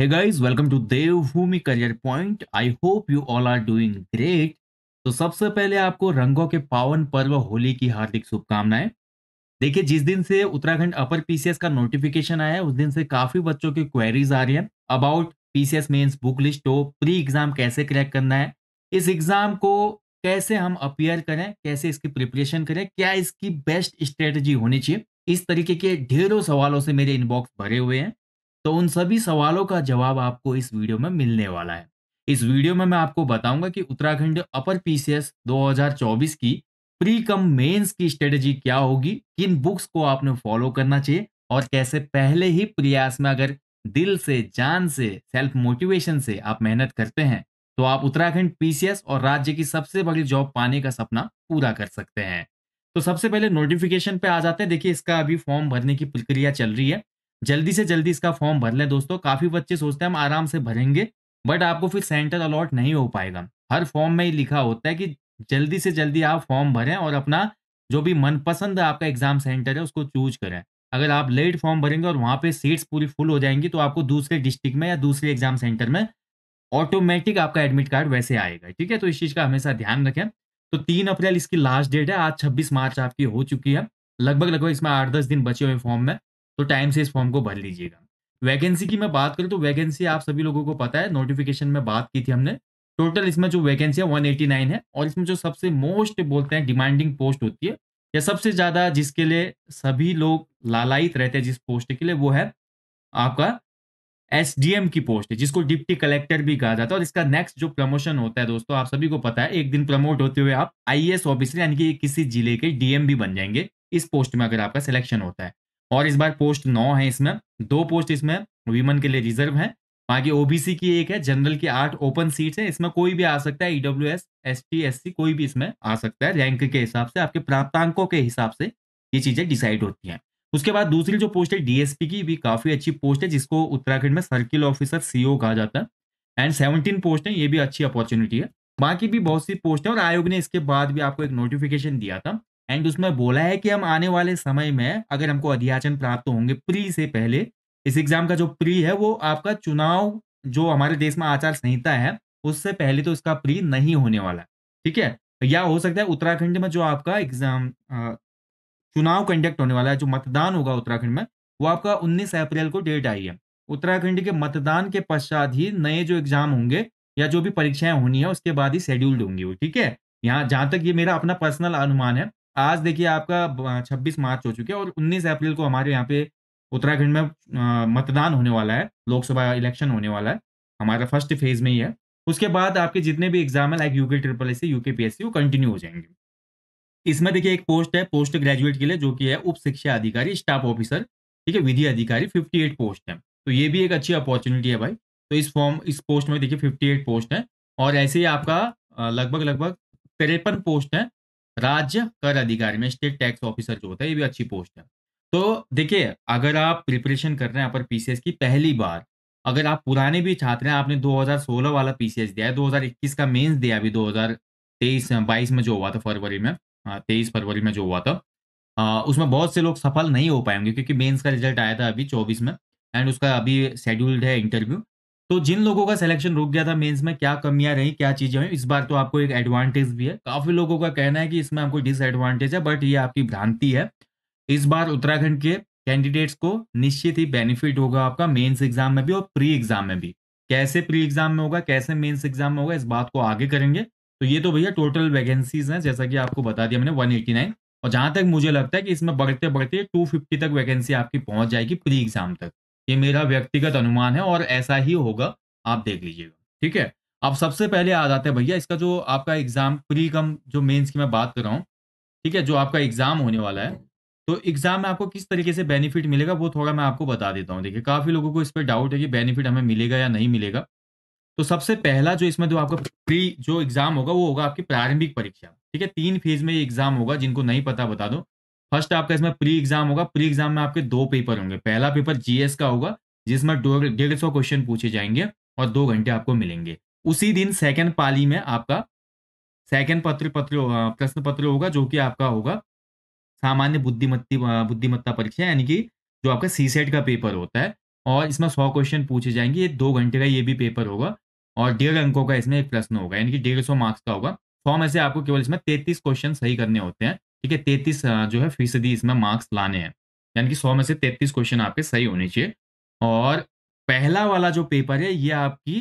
Hey guys, welcome to Devbhoomi Career Point. I hope you all are doing great. तो सबसे पहले आपको रंगों के पावन पर्व होली की हार्दिक शुभकामनाएं देखिए जिस दिन से उत्तराखंड अपर पीसीएस का नोटिफिकेशन आया है उस दिन से काफी बच्चों की क्वेरीज आ रही हैं about PCS mains book list हो प्री एग्जाम कैसे क्रैक करना है इस एग्जाम को कैसे हम अपियर करें कैसे इसकी प्रिपरेशन करें क्या इसकी बेस्ट स्ट्रेटजी होनी चाहिए इस तरीके के ढेरों सवालों से मेरे इनबॉक्स भरे हुए हैं तो उन सभी सवालों का जवाब आपको इस वीडियो में मिलने वाला है इस वीडियो में मैं आपको बताऊंगा कि उत्तराखंड अपर पीसीएस 2024 की प्री कम मेंस की स्ट्रेटेजी क्या होगी किन बुक्स को आपने फॉलो करना चाहिए और कैसे पहले ही प्रयास में अगर दिल से जान से सेल्फ मोटिवेशन से आप मेहनत करते हैं तो आप उत्तराखंड पीसीएस और राज्य की सबसे बड़ी जॉब पाने का सपना पूरा कर सकते हैं तो सबसे पहले नोटिफिकेशन पे आ जाते हैं देखिए इसका अभी फॉर्म भरने की प्रक्रिया चल रही है जल्दी से जल्दी इसका फॉर्म भर लें दोस्तों काफ़ी बच्चे सोचते हैं हम आराम से भरेंगे बट आपको फिर सेंटर अलॉट नहीं हो पाएगा हर फॉर्म में ही लिखा होता है कि जल्दी से जल्दी आप फॉर्म भरें और अपना जो भी मनपसंद आपका एग्जाम सेंटर है उसको चूज करें अगर आप लेट फॉर्म भरेंगे और वहाँ पे सीट्स पूरी फुल हो जाएंगी तो आपको दूसरे डिस्ट्रिक्ट में या दूसरे एग्जाम सेंटर में ऑटोमेटिक आपका एडमिट कार्ड वैसे आएगा ठीक है तो इस चीज़ का हमेशा ध्यान रखें तो तीन अप्रैल इसकी लास्ट डेट है आज छब्बीस मार्च आपकी हो चुकी है लगभग लगभग इसमें आठ दस दिन बचे हुए फॉर्म में तो टाइम से इस फॉर्म को भर लीजिएगा वैकेंसी की मैं बात करूँ तो वैकेंसी आप सभी लोगों को पता है नोटिफिकेशन में बात की थी हमने टोटल इसमें जो वैकेंसी है 189 है और इसमें जो सबसे मोस्ट बोलते हैं डिमांडिंग पोस्ट होती है या सबसे ज़्यादा जिसके लिए सभी लोग लालायित रहते हैं जिस पोस्ट के लिए वो है आपका एस की पोस्ट है जिसको डिप्टी कलेक्टर भी कहा जाता है और इसका नेक्स्ट जो प्रमोशन होता है दोस्तों आप सभी को पता है एक दिन प्रमोट होते हुए आप आई ऑफिसर यानी कि किसी जिले के डीएम भी बन जाएंगे इस पोस्ट में अगर आपका सिलेक्शन होता है और इस बार पोस्ट नौ है इसमें दो पोस्ट इसमें वीमन के लिए रिजर्व है बाकी ओबीसी की एक है जनरल की आठ ओपन सीट है इसमें कोई भी आ सकता है E W S S T S C कोई भी इसमें आ सकता है रैंक के हिसाब से आपके प्राप्तांकों के हिसाब से ये चीजें डिसाइड होती हैं उसके बाद दूसरी जो पोस्ट है डीएसपी की भी काफी अच्छी पोस्ट है जिसको उत्तराखंड में सर्किल ऑफिसर सीओ e कहा जाता है एंड सेवनटीन पोस्ट है ये भी अच्छी अपॉर्चुनिटी है बाकी भी बहुत सी पोस्ट है और आयोग ने इसके बाद भी आपको एक नोटिफिकेशन दिया था एंड उसमें बोला है कि हम आने वाले समय में अगर हमको अध्याचन प्राप्त होंगे प्री से पहले इस एग्जाम का जो प्री है वो आपका चुनाव जो हमारे देश में आचार संहिता है उससे पहले तो इसका प्री नहीं होने वाला ठीक है या हो सकता है उत्तराखंड में जो आपका एग्जाम चुनाव कंडक्ट होने वाला है जो मतदान होगा उत्तराखंड में वो आपका 19 अप्रैल को डेट आई है उत्तराखंड के मतदान के पश्चात ही नए जो एग्जाम होंगे या जो भी परीक्षाएं होनी है उसके बाद ही शेड्यूल्ड होंगी वो ठीक है यहाँ जहां तक ये मेरा अपना पर्सनल अनुमान है आज देखिए आपका छब्बीस मार्च हो चुके हैं और उन्नीस अप्रैल को हमारे यहाँ पे उत्तराखंड में मतदान होने वाला है लोकसभा इलेक्शन होने वाला है हमारा फर्स्ट फेज में ही है उसके बाद आपके जितने भी एग्जाम है like U K triple S U K C वो कंटिन्यू हो जाएंगे इसमें देखिए एक पोस्ट है पोस्ट ग्रेजुएट के लिए जो कि है उप शिक्षा अधिकारी स्टाफ ऑफिसर ठीक है विधि अधिकारी 58 पोस्ट है तो ये भी एक अच्छी अपॉर्चुनिटी है भाई तो इस फॉर्म इस पोस्ट में देखिए 58 पोस्ट है और ऐसे ही आपका लगभग लगभग तिरपन पोस्ट है राज्य कर अधिकारी में स्टेट टैक्स ऑफिसर जो होता है ये भी अच्छी पोस्ट है तो देखिए अगर आप प्रिपरेशन कर रहे हैं यहाँ पर पीसीएस की पहली बार अगर आप पुराने भी छात्र हैं आपने 2016 वाला पीसीएस दिया है 2021 का मेंस दिया अभी 2023 बाईस में जो हुआ था फरवरी में हाँ, तेईस फरवरी में जो हुआ था आ, उसमें बहुत से लोग सफल नहीं हो पाएंगे क्योंकि मेंस का रिजल्ट आया था अभी चौबीस में एंड उसका अभी शेड्यूल्ड है इंटरव्यू तो जिन लोगों का सिलेक्शन रुक गया था मेंस में क्या कमियां रही क्या चीजें हुई इस बार तो आपको एक एडवांटेज भी है काफी लोगों का कहना है कि इसमें आपको डिसएडवांटेज है बट ये आपकी भ्रांति है इस बार उत्तराखंड के कैंडिडेट्स को निश्चित ही बेनिफिट होगा आपका मेन्स एग्जाम में भी और प्री एग्जाम में भी कैसे प्री एग्जाम में होगा कैसे मेन्स एग्जाम में होगा इस बात को आगे करेंगे तो ये तो भैया टोटल वैकेंसीज हैं जैसा कि आपको बता दिया मैंने वन एटी नाइन और जहां तक मुझे लगता है कि इसमें बढ़ते बढ़ते टू फिफ्टी तक वैकेंसी आपकी पहुंच जाएगी प्री एग्जाम तक ये मेरा व्यक्तिगत अनुमान है और ऐसा ही होगा आप देख लीजिएगा ठीक है अब सबसे पहले आ जाते हैं भैया इसका जो आपका एग्ज़ाम प्री कम जो मेंस की मैं बात कर रहा हूँ ठीक है जो आपका एग्ज़ाम होने वाला है तो एग्ज़ाम में आपको किस तरीके से बेनिफिट मिलेगा वो थोड़ा मैं आपको बता देता हूँ देखिए काफ़ी लोगों को इस पर डाउट है कि बेनिफिट हमें मिलेगा या नहीं मिलेगा तो सबसे पहला जो इसमें जो आपका प्री जो एग्ज़ाम होगा वो होगा आपकी प्रारंभिक परीक्षा ठीक है तीन फेज में ये एग्ज़ाम होगा जिनको नहीं पता बता दो फर्स्ट आपका इसमें प्री एग्जाम होगा प्री एग्जाम में आपके दो पेपर होंगे पहला पेपर जीएस का होगा जिसमें डेढ़ सौ क्वेश्चन पूछे जाएंगे और दो घंटे आपको मिलेंगे उसी दिन सेकंड पाली में आपका सेकंड पत्र पत्र प्रश्न पत्र होगा जो कि आपका होगा सामान्य बुद्धिमत्ती बुद्धिमत्ता परीक्षा यानी कि जो आपका सी सेट का पेपर होता है और इसमें सौ क्वेश्चन पूछे जाएंगे ये दो घंटे का ये भी पेपर होगा और डेढ़ अंकों का इसमें एक प्रश्न होगा यानी कि डेढ़ सौ मार्क्स का होगा सौ में से आपको केवल इसमें तैतीस क्वेश्चन सही करने होते हैं ठीक है तैतीस जो है फीसदी इसमें मार्क्स लाने हैं यानी कि सौ में से तैतीस क्वेश्चन आपके सही होने चाहिए और पहला वाला जो पेपर है ये आपकी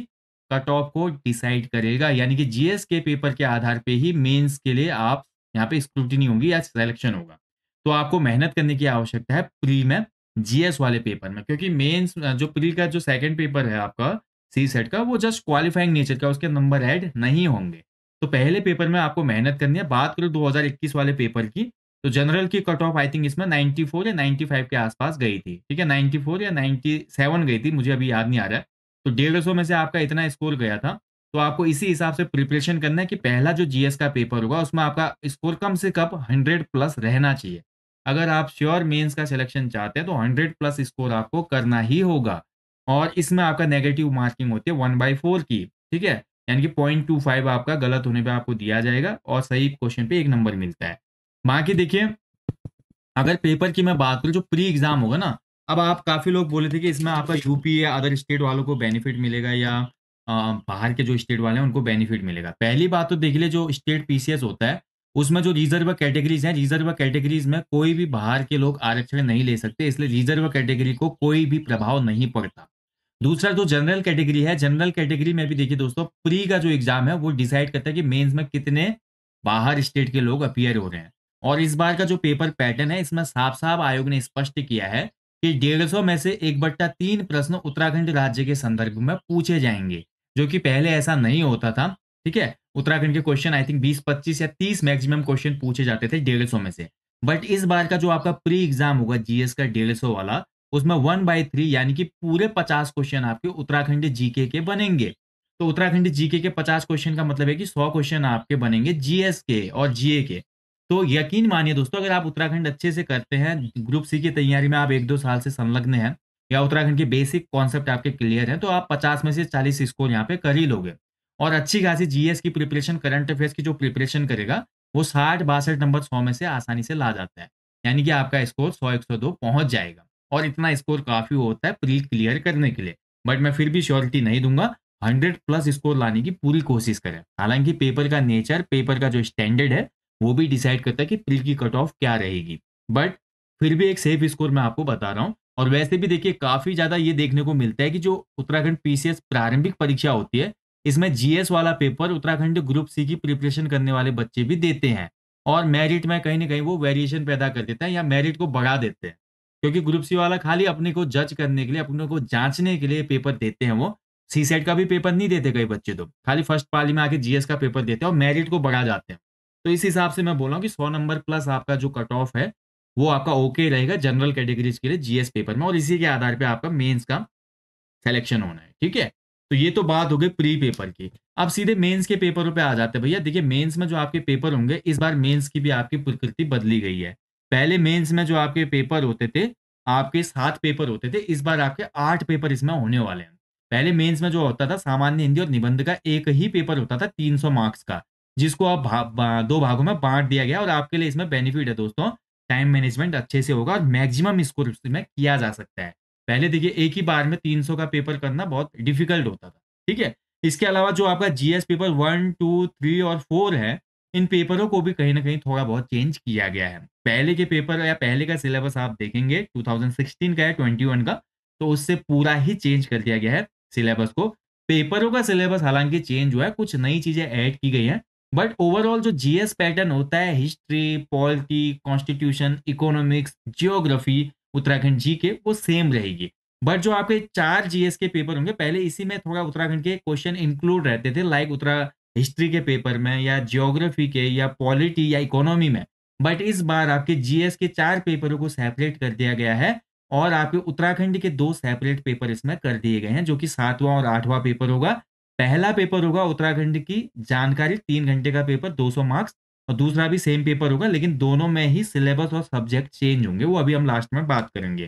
कट ऑफ को डिसाइड करेगा यानी कि जीएस के पेपर के आधार पे ही मेंस के लिए आप यहाँ पे स्क्रूटनी होगी या सिलेक्शन होगा तो आपको मेहनत करने की आवश्यकता है प्री में जीएस वाले पेपर में क्योंकि मेंस जो प्री का जो सेकंड पेपर है आपका सी सेट का वो जस्ट क्वालिफाइंग नेचर का उसके नंबर ऐड नहीं होंगे तो पहले पेपर में आपको मेहनत करनी है बात करो 2021 वाले पेपर की तो जनरल की कट ऑफ आई थिंक इसमें 94 या 95 के आसपास गई थी ठीक है 94 या 97 गई थी मुझे अभी याद नहीं आ रहा है तो डेढ़ सौ में से आपका इतना स्कोर गया था तो आपको इसी हिसाब से प्रिपरेशन करना है कि पहला जो जीएस का पेपर होगा उसमें आपका स्कोर कम से कम हंड्रेड प्लस रहना चाहिए अगर आप श्योर मेंस का सिलेक्शन चाहते हैं तो हंड्रेड प्लस स्कोर आपको करना ही होगा और इसमें आपका नेगेटिव मार्किंग होती है वन बाई फोर की ठीक है यानी कि पॉइंट टू फाइव आपका गलत होने पे आपको दिया जाएगा और सही क्वेश्चन पे एक नंबर मिलता है बाकी देखिए अगर पेपर की मैं बात करूँ जो प्री एग्जाम होगा ना अब आप काफी लोग बोले थे कि इसमें आपका यूपी या अदर स्टेट वालों को बेनिफिट मिलेगा या बाहर के जो स्टेट वाले हैं उनको बेनिफिट मिलेगा पहली बात तो देख ले जो स्टेट पीसीएस होता है उसमें जो रिजर्व कैटेगरीज हैं रिजर्व कैटेगरीज में कोई भी बाहर के लोग आरक्षण नहीं ले सकते इसलिए रिजर्व कैटेगरी को कोई भी प्रभाव नहीं पड़ता दूसरा जो जनरल कैटेगरी है जनरल कैटेगरी में भी देखिए दोस्तों प्री का जो एग्जाम है वो डिसाइड करता है कि मेंस में कितने बाहर स्टेट के लोग अपियर हो रहे हैं और इस बार का जो पेपर पैटर्न है इसमें साफ साफ आयोग ने स्पष्ट किया है कि डेढ़ सौ में से एक बट्टा तीन प्रश्न उत्तराखंड राज्य के संदर्भ में पूछे जाएंगे जो कि पहले ऐसा नहीं होता था ठीक है उत्तराखंड के क्वेश्चन आई थिंक बीस पच्चीस या तीस मैक्सिमम क्वेश्चन पूछे जाते थे डेढ़ सौ में से बट इस बार का जो आपका प्री एग्जाम होगा जीएस का डेढ़ सौ वाला उसमें वन बाई थ्री यानी कि पूरे पचास क्वेश्चन आपके उत्तराखंड जीके के बनेंगे तो उत्तराखंड जीके के पचास क्वेश्चन का मतलब है कि सौ क्वेश्चन आपके बनेंगे जीएस के और जीए के तो यकीन मानिए दोस्तों अगर आप उत्तराखंड अच्छे से करते हैं ग्रुप सी की तैयारी में आप एक दो साल से संलग्न हैं या उत्तराखंड के बेसिक कॉन्सेप्ट आपके क्लियर हैं तो आप पचास में से चालीस स्कोर यहाँ पे कर ही लोगे और अच्छी खासी जीएस की प्रिपरेशन करंट अफेयर्स की जो प्रिपरेशन करेगा वो साठ बासठ नंबर सौ में से आसानी से ला जाता है यानी कि आपका स्कोर सौ एक सौ दो पहुंच जाएगा और इतना स्कोर काफ़ी होता है प्री क्लियर करने के लिए बट मैं फिर भी श्योरिटी नहीं दूंगा हंड्रेड प्लस स्कोर लाने की पूरी कोशिश करें हालांकि पेपर का नेचर पेपर का जो स्टैंडर्ड है वो भी डिसाइड करता है कि प्री की कट ऑफ क्या रहेगी बट फिर भी एक सेफ स्कोर मैं आपको बता रहा हूँ और वैसे भी देखिए काफ़ी ज़्यादा ये देखने को मिलता है कि जो उत्तराखंड पीसीएस प्रारंभिक परीक्षा होती है इसमें जीएस वाला पेपर उत्तराखंड ग्रुप सी की प्रिपरेशन करने वाले बच्चे भी देते हैं और मेरिट में कहीं ना कहीं वो वेरिएशन पैदा कर देते हैं या मेरिट को बढ़ा देते हैं क्योंकि ग्रुप सी वाला खाली अपने को जज करने के लिए अपने को जांचने के लिए पेपर देते हैं वो सी सेट का भी पेपर नहीं देते कई बच्चे तो खाली फर्स्ट पाली में आके जीएस का पेपर देते हैं और मेरिट को बढ़ा जाते हैं तो इस हिसाब से मैं बोल रहा हूँ कि सौ नंबर प्लस आपका जो कट ऑफ है वो आपका ओके रहेगा जनरल कैटेगरीज के लिए जीएस पेपर में और इसी के आधार पर आपका मेन्स का सेलेक्शन होना है ठीक है तो ये तो बात हो गई प्री पेपर की अब सीधे मेंस के पेपरों पे आ जाते हैं भैया देखिए मेंस में जो आपके पेपर होंगे इस बार मेंस की भी आपकी प्रकृति बदली गई है पहले मेंस में जो आपके पेपर होते थे आपके सात पेपर होते थे इस बार आपके आठ पेपर इसमें होने वाले हैं पहले मेंस में जो होता था सामान्य हिंदी और निबंध का एक ही पेपर होता था 300 मार्क्स का जिसको अब भा, भा, दो भागों में बांट दिया गया और आपके लिए इसमें बेनिफिट है दोस्तों टाइम मैनेजमेंट अच्छे से होगा और मैक्सिमम स्कोर इसमें किया जा सकता है पहले देखिए एक ही बार में तीन का पेपर करना बहुत डिफिकल्ट होता था ठीक है इसके अलावा जो आपका G S paper one two three और फोर है इन पेपरों को भी कहीं ना कहीं थोड़ा बहुत चेंज किया गया है पहले के पेपर या पहले का सिलेबस आप देखेंगे 2016 का है 21 का तो उससे पूरा ही चेंज कर दिया गया है सिलेबस को पेपरों का सिलेबस हालांकि चेंज हुआ है कुछ नई चीजें ऐड की गई हैं बट ओवरऑल जो जीएस पैटर्न होता है history polity constitution economics geography Uttarakhand G K वो सेम रहेगी बट जो आपके चार जीएस के पेपर होंगे पहले इसी में थोड़ा उत्तराखंड के क्वेश्चन इंक्लूड रहते थे लाइक उत्तरा हिस्ट्री के पेपर में या जियोग्राफी के या पॉलिटी या इकोनॉमी में बट इस बार आपके जीएस के चार पेपरों को सेपरेट कर दिया गया है और आपके उत्तराखंड के दो सेपरेट पेपर इसमें कर दिए गए हैं जो कि सातवां और आठवां पेपर होगा पहला पेपर होगा उत्तराखंड की जानकारी तीन घंटे का पेपर 200 मार्क्स और दूसरा भी सेम पेपर होगा लेकिन दोनों में ही सिलेबस और सब्जेक्ट चेंज होंगे वो अभी हम लास्ट में बात करेंगे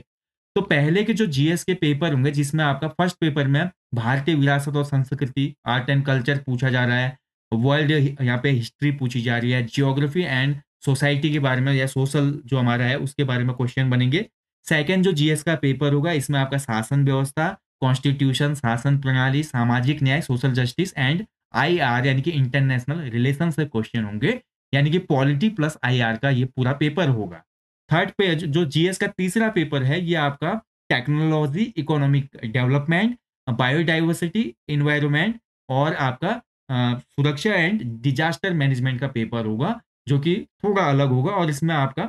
तो पहले के जो जीएस के पेपर होंगे जिसमें आपका फर्स्ट पेपर में भारतीय विरासत और संस्कृति आर्ट एंड कल्चर पूछा जा रहा है वर्ल्ड यहाँ पे हिस्ट्री पूछी जा रही है जियोग्राफी एंड सोसाइटी के बारे में या सोशल जो हमारा है उसके बारे में क्वेश्चन बनेंगे सेकेंड जो जीएस का पेपर होगा इसमें आपका शासन व्यवस्था कॉन्स्टिट्यूशन शासन प्रणाली सामाजिक न्याय social justice and I R यानी कि इंटरनेशनल रिलेशन से क्वेश्चन होंगे यानी कि पॉलिटी प्लस आई आर का ये पूरा पेपर होगा थर्ड पे जो जीएस का तीसरा पेपर है ये आपका technology economic development biodiversity environment और आपका सुरक्षा एंड डिजास्टर मैनेजमेंट का पेपर होगा जो कि थोड़ा अलग होगा और इसमें आपका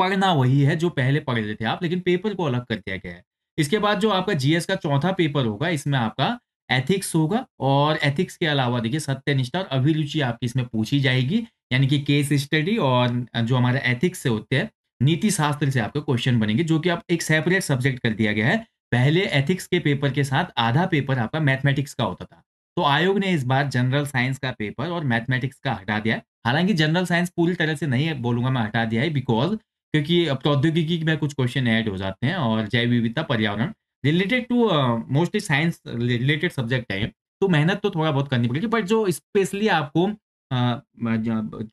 पढ़ना वही है जो पहले पढ़ रहे थे आप लेकिन पेपर को अलग कर दिया गया है इसके बाद जो आपका जीएस का चौथा पेपर होगा इसमें आपका एथिक्स होगा और एथिक्स के अलावा देखिए सत्यनिष्ठा और अभिरुचि आपकी इसमें पूछी जाएगी यानी कि केस स्टडी और जो हमारा एथिक्स से होते हैं नीति शास्त्र से आपके क्वेश्चन बनेंगे जो कि आप एक सेपरेट सब्जेक्ट कर दिया गया है पहले एथिक्स के पेपर के साथ आधा पेपर आपका मैथमेटिक्स का होता था तो आयोग ने इस बार जनरल साइंस का पेपर और मैथमेटिक्स का हटा दिया है हालांकि जनरल साइंस पूरी तरह से नहीं बोलूंगा मैं हटा दिया है बिकॉज क्योंकि प्रौद्योगिकी तो में कुछ क्वेश्चन ऐड हो जाते हैं और जैव विविधता पर्यावरण related to mostly science related subject है तो मेहनत तो थोड़ा बहुत करनी पड़ेगी बट जो स्पेशली आपको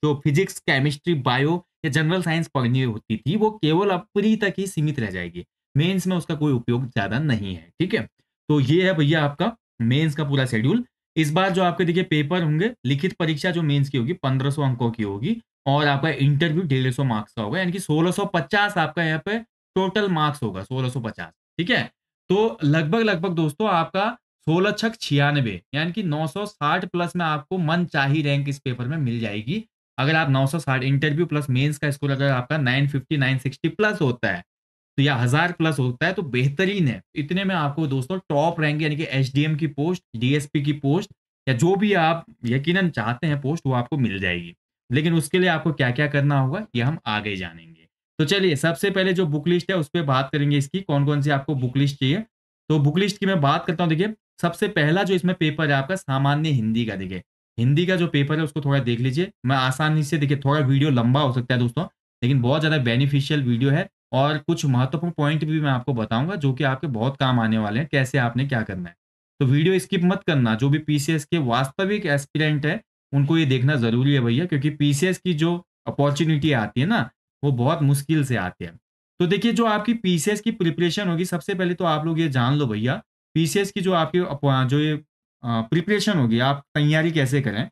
जो फिजिक्स केमिस्ट्री बायो या जनरल साइंस पढ़नी होती थी वो केवल अब पूरी तक ही सीमित रह जाएगी मेंस में उसका कोई उपयोग ज़्यादा नहीं है ठीक है तो ये है भैया आपका मेंस का पूरा शेड्यूल इस बार जो आपके देखिए पेपर होंगे लिखित परीक्षा जो मेंस की होगी 1500 अंकों की होगी और आपका इंटरव्यू डेढ़ सौ मार्क्स का होगा यानी कि 1650 आपका यहाँ पे टोटल मार्क्स होगा 1650 ठीक है तो लगभग लगभग दोस्तों आपका सोलह छक छियानवे यानी कि 960 प्लस में आपको मन चाही रैंक इस पेपर में मिल जाएगी अगर आप 960 इंटरव्यू प्लस मेंस का स्कोर अगर आपका 950 960 प्लस होता है तो या हजार प्लस होता है तो बेहतरीन है इतने में आपको दोस्तों टॉप रैंक यानी कि एच की पोस्ट डीएसपी की पोस्ट या जो भी आप यकीनन चाहते हैं पोस्ट वो आपको मिल जाएगी लेकिन उसके लिए आपको क्या क्या करना होगा ये हम आगे जानेंगे तो चलिए सबसे पहले जो बुक लिस्ट है उस पर बात करेंगे इसकी कौन कौन सी आपको बुक लिस्ट चाहिए तो बुक लिस्ट की मैं बात करता हूँ देखिए सबसे पहला जो इसमें पेपर है आपका सामान्य हिंदी का देखिए हिंदी का जो पेपर है उसको थोड़ा देख लीजिए मैं आसानी से देखिए थोड़ा वीडियो लंबा हो सकता है दोस्तों लेकिन बहुत ज़्यादा बेनिफिशियल वीडियो है और कुछ महत्वपूर्ण पॉइंट भी मैं आपको बताऊंगा जो कि आपके बहुत काम आने वाले हैं कैसे आपने क्या करना है तो वीडियो स्किप मत करना जो भी पीसीएस के वास्तविक एस्पिरेंट है उनको ये देखना जरूरी है भैया क्योंकि पीसीएस की जो अपॉर्चुनिटी आती है ना वो बहुत मुश्किल से आती है तो देखिए जो आपकी पीसीएस की प्रिपरेशन होगी सबसे पहले तो आप लोग ये जान लो भैया पीसीएस की जो आपकी जो ये प्रिपरेशन होगी आप तैयारी कैसे करें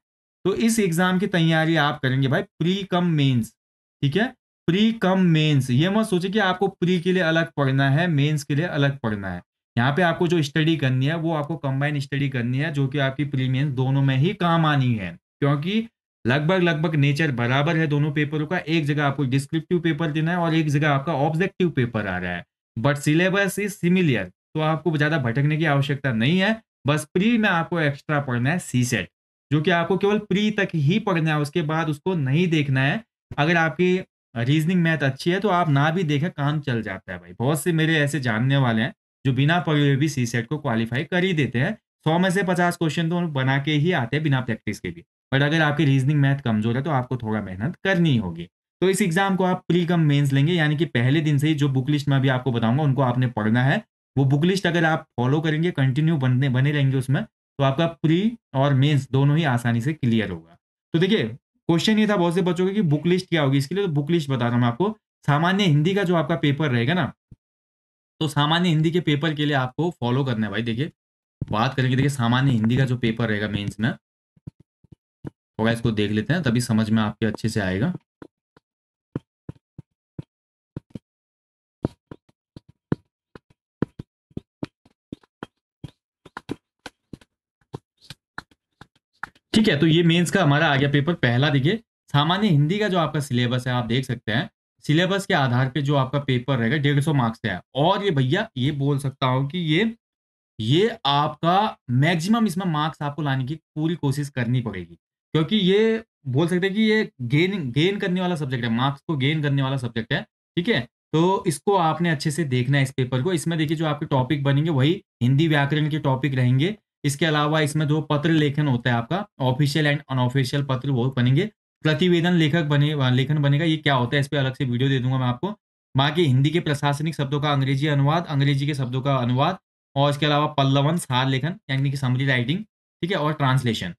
तो इस एग्जाम की तैयारी आप करेंगे भाई प्री कम मेन्स ठीक है प्री कम मेंस ये मत सोचे कि आपको प्री के लिए अलग पढ़ना है मेंस के लिए अलग पढ़ना है यहाँ पे आपको जो स्टडी करनी है वो आपको कंबाइन स्टडी करनी है जो कि आपकी प्री मेंस दोनों में ही काम आनी है क्योंकि लगभग लगभग नेचर बराबर है दोनों पेपरों का एक जगह आपको डिस्क्रिप्टिव पेपर देना है और एक जगह आपका ऑब्जेक्टिव पेपर आ रहा है बट सिलेबस इज सिमिलियर तो आपको ज़्यादा भटकने की आवश्यकता नहीं है बस प्री में आपको एक्स्ट्रा पढ़ना है सी सेट जो कि आपको केवल प्री तक ही पढ़ना है उसके बाद उसको नहीं देखना है अगर आपकी रीजनिंग मैथ अच्छी है तो आप ना भी देखें काम चल जाता है भाई बहुत से मेरे ऐसे जानने वाले हैं जो बिना पढ़े हुए भी सी सेट को क्वालिफाई कर ही देते हैं सौ में से पचास क्वेश्चन तो बना के ही आते हैं बिना प्रैक्टिस के भी बट अगर आपकी रीजनिंग मैथ कमजोर है तो आपको थोड़ा मेहनत करनी होगी तो इस एग्जाम को आप प्री कम मेन्स लेंगे यानी कि पहले दिन से ही जो बुक लिस्ट मैं अभी आपको बताऊंगा उनको आपने पढ़ना है वो बुक लिस्ट अगर आप फॉलो करेंगे कंटिन्यू बनने बने रहेंगे उसमें तो आपका प्री और मेन्स दोनों ही आसानी से क्लियर होगा तो देखिए क्वेश्चन ये था बहुत से बच्चों के कि बुक लिस्ट क्या होगी इसके लिए तो बुक लिस्ट बता रहा हूँ आपको सामान्य हिंदी का जो आपका पेपर रहेगा ना तो सामान्य हिंदी के पेपर के लिए आपको फॉलो करना है भाई देखिए बात करेंगे देखिए सामान्य हिंदी का जो पेपर रहेगा मेंस में होगा इसको देख लेते हैं तभी समझ में आपके अच्छे से आएगा ठीक है तो ये मेंस का हमारा आ गया पेपर पहला देखिए सामान्य हिंदी का जो आपका सिलेबस है आप देख सकते हैं सिलेबस के आधार पे जो आपका पेपर रहेगा डेढ़ सौ मार्क्स है और ये भैया ये बोल सकता हूँ कि ये ये आपका मैक्सिमम इसमें मार्क्स आपको लाने की पूरी कोशिश करनी पड़ेगी क्योंकि ये बोल सकते हैं कि ये गेन गेन करने वाला सब्जेक्ट है मार्क्स को गेन करने वाला सब्जेक्ट है ठीक है तो इसको आपने अच्छे से देखना है इस पेपर को इसमें देखिए जो आपके टॉपिक बनेंगे वही हिंदी व्याकरण के टॉपिक रहेंगे इसके अलावा इसमें जो पत्र लेखन होता है आपका ऑफिशियल एंड अनऑफिशियल पत्र वो बनेंगे प्रतिवेदन लेखक बने लेखन बनेगा ये क्या होता है इस पर अलग से वीडियो दे दूंगा मैं आपको बाकी हिंदी के प्रशासनिक शब्दों का अंग्रेजी अनुवाद अंग्रेजी के शब्दों का अनुवाद और इसके अलावा पल्लवन सार लेखन यानी कि समरी राइटिंग ठीक है और ट्रांसलेशन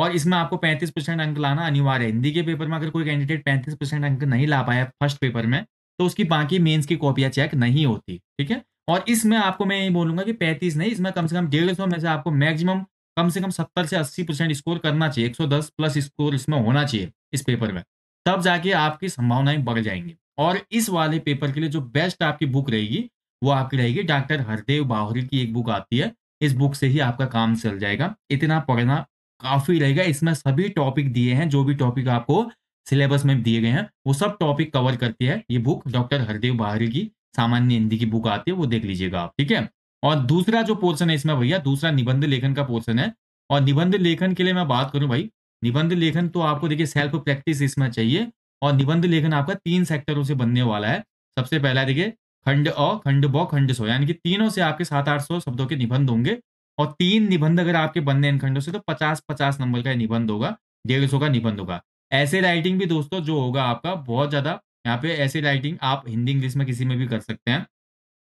और इसमें आपको 35 परसेंट अंक लाना अनिवार्य है हिंदी के पेपर में अगर कोई कैंडिडेट 35 परसेंट अंक नहीं ला पाया फर्स्ट पेपर में तो उसकी बाकी मेंस की कॉपियां चेक नहीं होती ठीक है और इसमें आपको मैं यही बोलूंगा कि पैंतीस नहीं इसमें कम से कम डेढ़ सौ में से आपको मैक्सिमम कम से कम सत्तर से अस्सी परसेंट स्कोर करना चाहिए एक सौ दस प्लस स्कोर इसमें होना चाहिए इस पेपर में तब जाके आपकी संभावनाएं बढ़ जाएंगी और इस वाले पेपर के लिए जो बेस्ट आपकी बुक रहेगी वो आपकी रहेगी डॉक्टर हरदेव बाहरी की एक बुक आती है इस बुक से ही आपका काम चल जाएगा इतना पढ़ना काफी रहेगा इसमें सभी टॉपिक दिए हैं जो भी टॉपिक आपको सिलेबस में दिए गए हैं वो सब टॉपिक कवर करती है ये बुक डॉक्टर हरदेव बाहरी की सामान्य हिंदी की बुक आती है वो देख लीजिएगा आप ठीक है और दूसरा जो पोर्सन है इसमें भैया दूसरा निबंध लेखन का पोर्सन है और निबंध लेखन के लिए मैं बात करूं भाई निबंध लेखन तो आपको देखिए सेल्फ प्रैक्टिस इसमें चाहिए और निबंध लेखन आपका तीन सेक्टरों से बनने वाला है सबसे पहला देखिए खंड अ खंड ब खंड सो यानी कि तीनों से आपके सात आठ सौ शब्दों के निबंध होंगे और तीन निबंध अगर आपके बनने इन खंडों से तो पचास पचास नंबर का निबंध होगा डेढ़ सौ का निबंध होगा ऐसे राइटिंग भी दोस्तों जो होगा आपका बहुत ज्यादा यहाँ पे ऐसी राइटिंग आप हिंदी इंग्लिश में किसी में भी कर सकते हैं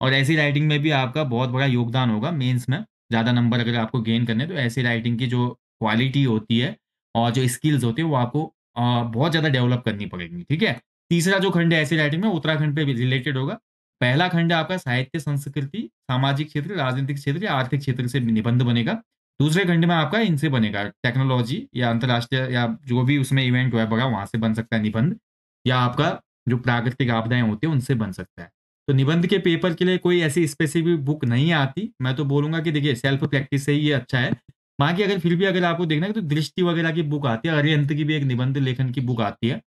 और ऐसी राइटिंग में भी आपका बहुत बड़ा योगदान होगा मेंस में ज़्यादा नंबर अगर आपको गेन करने तो ऐसी राइटिंग की जो क्वालिटी होती है और जो स्किल्स होती है वो आपको बहुत ज़्यादा डेवलप करनी पड़ेगी ठीक है तीसरा जो खंड है ऐसी राइटिंग में उत्तराखंड पर रिलेटेड होगा पहला खंड आपका साहित्य संस्कृति सामाजिक क्षेत्र राजनीतिक क्षेत्र या आर्थिक क्षेत्र से निबंध बनेगा दूसरे खंड में आपका इनसे बनेगा टेक्नोलॉजी या अंतर्राष्ट्रीय या जो भी उसमें इवेंट हुआ है बड़ा वहां से बन सकता है निबंध या आपका जो प्राकृतिक आपदाएँ होती हैं, उनसे बन सकता है। तो निबंध के पेपर के लिए कोई ऐसी स्पेसिफिक बुक नहीं आती। मैं तो बोलूँगा कि देखिए सेल्फ प्रैक्टिस से ही ये अच्छा है। बाकी अगर फिर भी अगर आपको देखना है तो दृष्टि वगैरह की बुक आती है, अरियंत की भी एक निबंध लेखन की बुक आती है।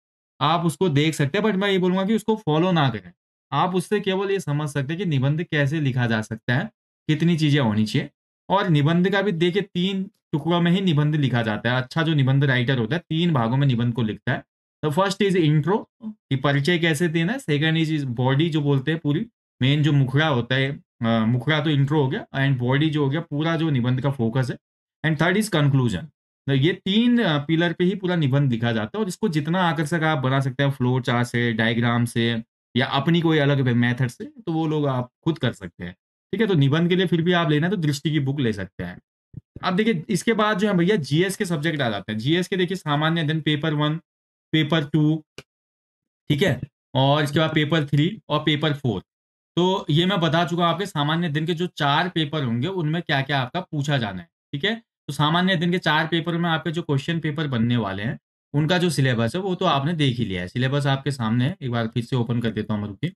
आप उसको देख सकते हैं बट मैं ये बोलूंगा कि उसको फॉलो ना करें। आप उससे केवल ये समझ सकते हैं कि निबंध कैसे लिखा जा सकता है, कितनी चीज़ें होनी चाहिए और निबंध का भी देखिए तीन टुकड़ों में ही निबंध लिखा जाता है। अच्छा जो निबंध राइटर होता है तीन भागों में निबंध को लिखता है। द फर्स्ट इज इंट्रो कि परिचय कैसे देना है इज इज बॉडी जो बोलते हैं पूरी मेन जो मुखड़ा होता है मुखड़ा तो इंट्रो हो गया एंड बॉडी जो हो गया पूरा जो निबंध का फोकस है एंड थर्ड इज कंक्लूजन ये तीन पिलर पे ही पूरा निबंध लिखा जाता है और इसको जितना आकर्षक आप बना सकते हैं फ्लोर चार्ट से डायग्राम से या अपनी कोई अलग मेथड से तो वो लोग आप खुद कर सकते हैं ठीक है तो निबंध के लिए फिर भी आप लेना तो दृष्टि की बुक ले सकते हैं अब देखिए इसके बाद जो है भैया जीएस के सब्जेक्ट आ जाते हैं जीएस के देखिए सामान्य अध्ययन पेपर वन पेपर टू ठीक है और इसके बाद पेपर थ्री और पेपर फोर तो ये मैं बता चुका हूँ आपके सामान्य दिन के जो चार पेपर होंगे उनमें क्या क्या आपका पूछा जाना है ठीक है तो सामान्य दिन के चार पेपर में आपके जो क्वेश्चन पेपर बनने वाले हैं उनका जो सिलेबस है वो तो आपने देख ही लिया है सिलेबस आपके सामने है एक बार फिर से ओपन कर देता हूँ रुकी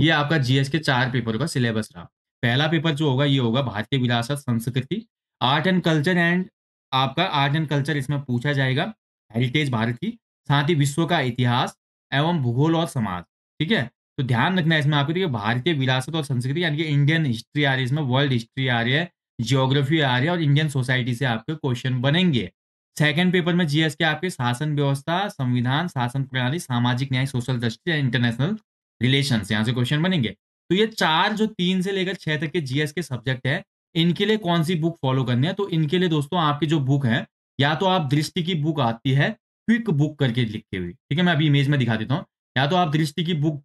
ये आपका जीएस के चार पेपर का सिलेबस रहा पहला पेपर जो होगा ये होगा भारतीय विरासत संस्कृति आर्ट एंड कल्चर एंड आपका आर्ट एंड कल्चर इसमें पूछा जाएगा हेरिटेज भारत की साथ ही विश्व का इतिहास एवं भूगोल और समाज ठीक है तो ध्यान रखना है इसमें आपको देखिए भारतीय विरासत और संस्कृति यानी कि इंडियन हिस्ट्री आ रही है इसमें वर्ल्ड हिस्ट्री आ रही है जियोग्राफी आ रही है और इंडियन सोसाइटी से आपके क्वेश्चन बनेंगे सेकंड पेपर में जीएस के आपके शासन व्यवस्था संविधान शासन प्रणाली सामाजिक न्याय social justice and international relation यहाँ से क्वेश्चन बनेंगे तो ये चार जो तीन से लेकर छह तक के जीएस के सब्जेक्ट है इनके लिए कौन सी बुक फॉलो करनी है तो इनके लिए दोस्तों आपकी जो बुक है या तो आप दृष्टि की बुक आती है क्विक बुक करके लिखते हुए ठीक है मैं अभी इमेज में दिखा देता हूँ या तो आप दृष्टि की बुक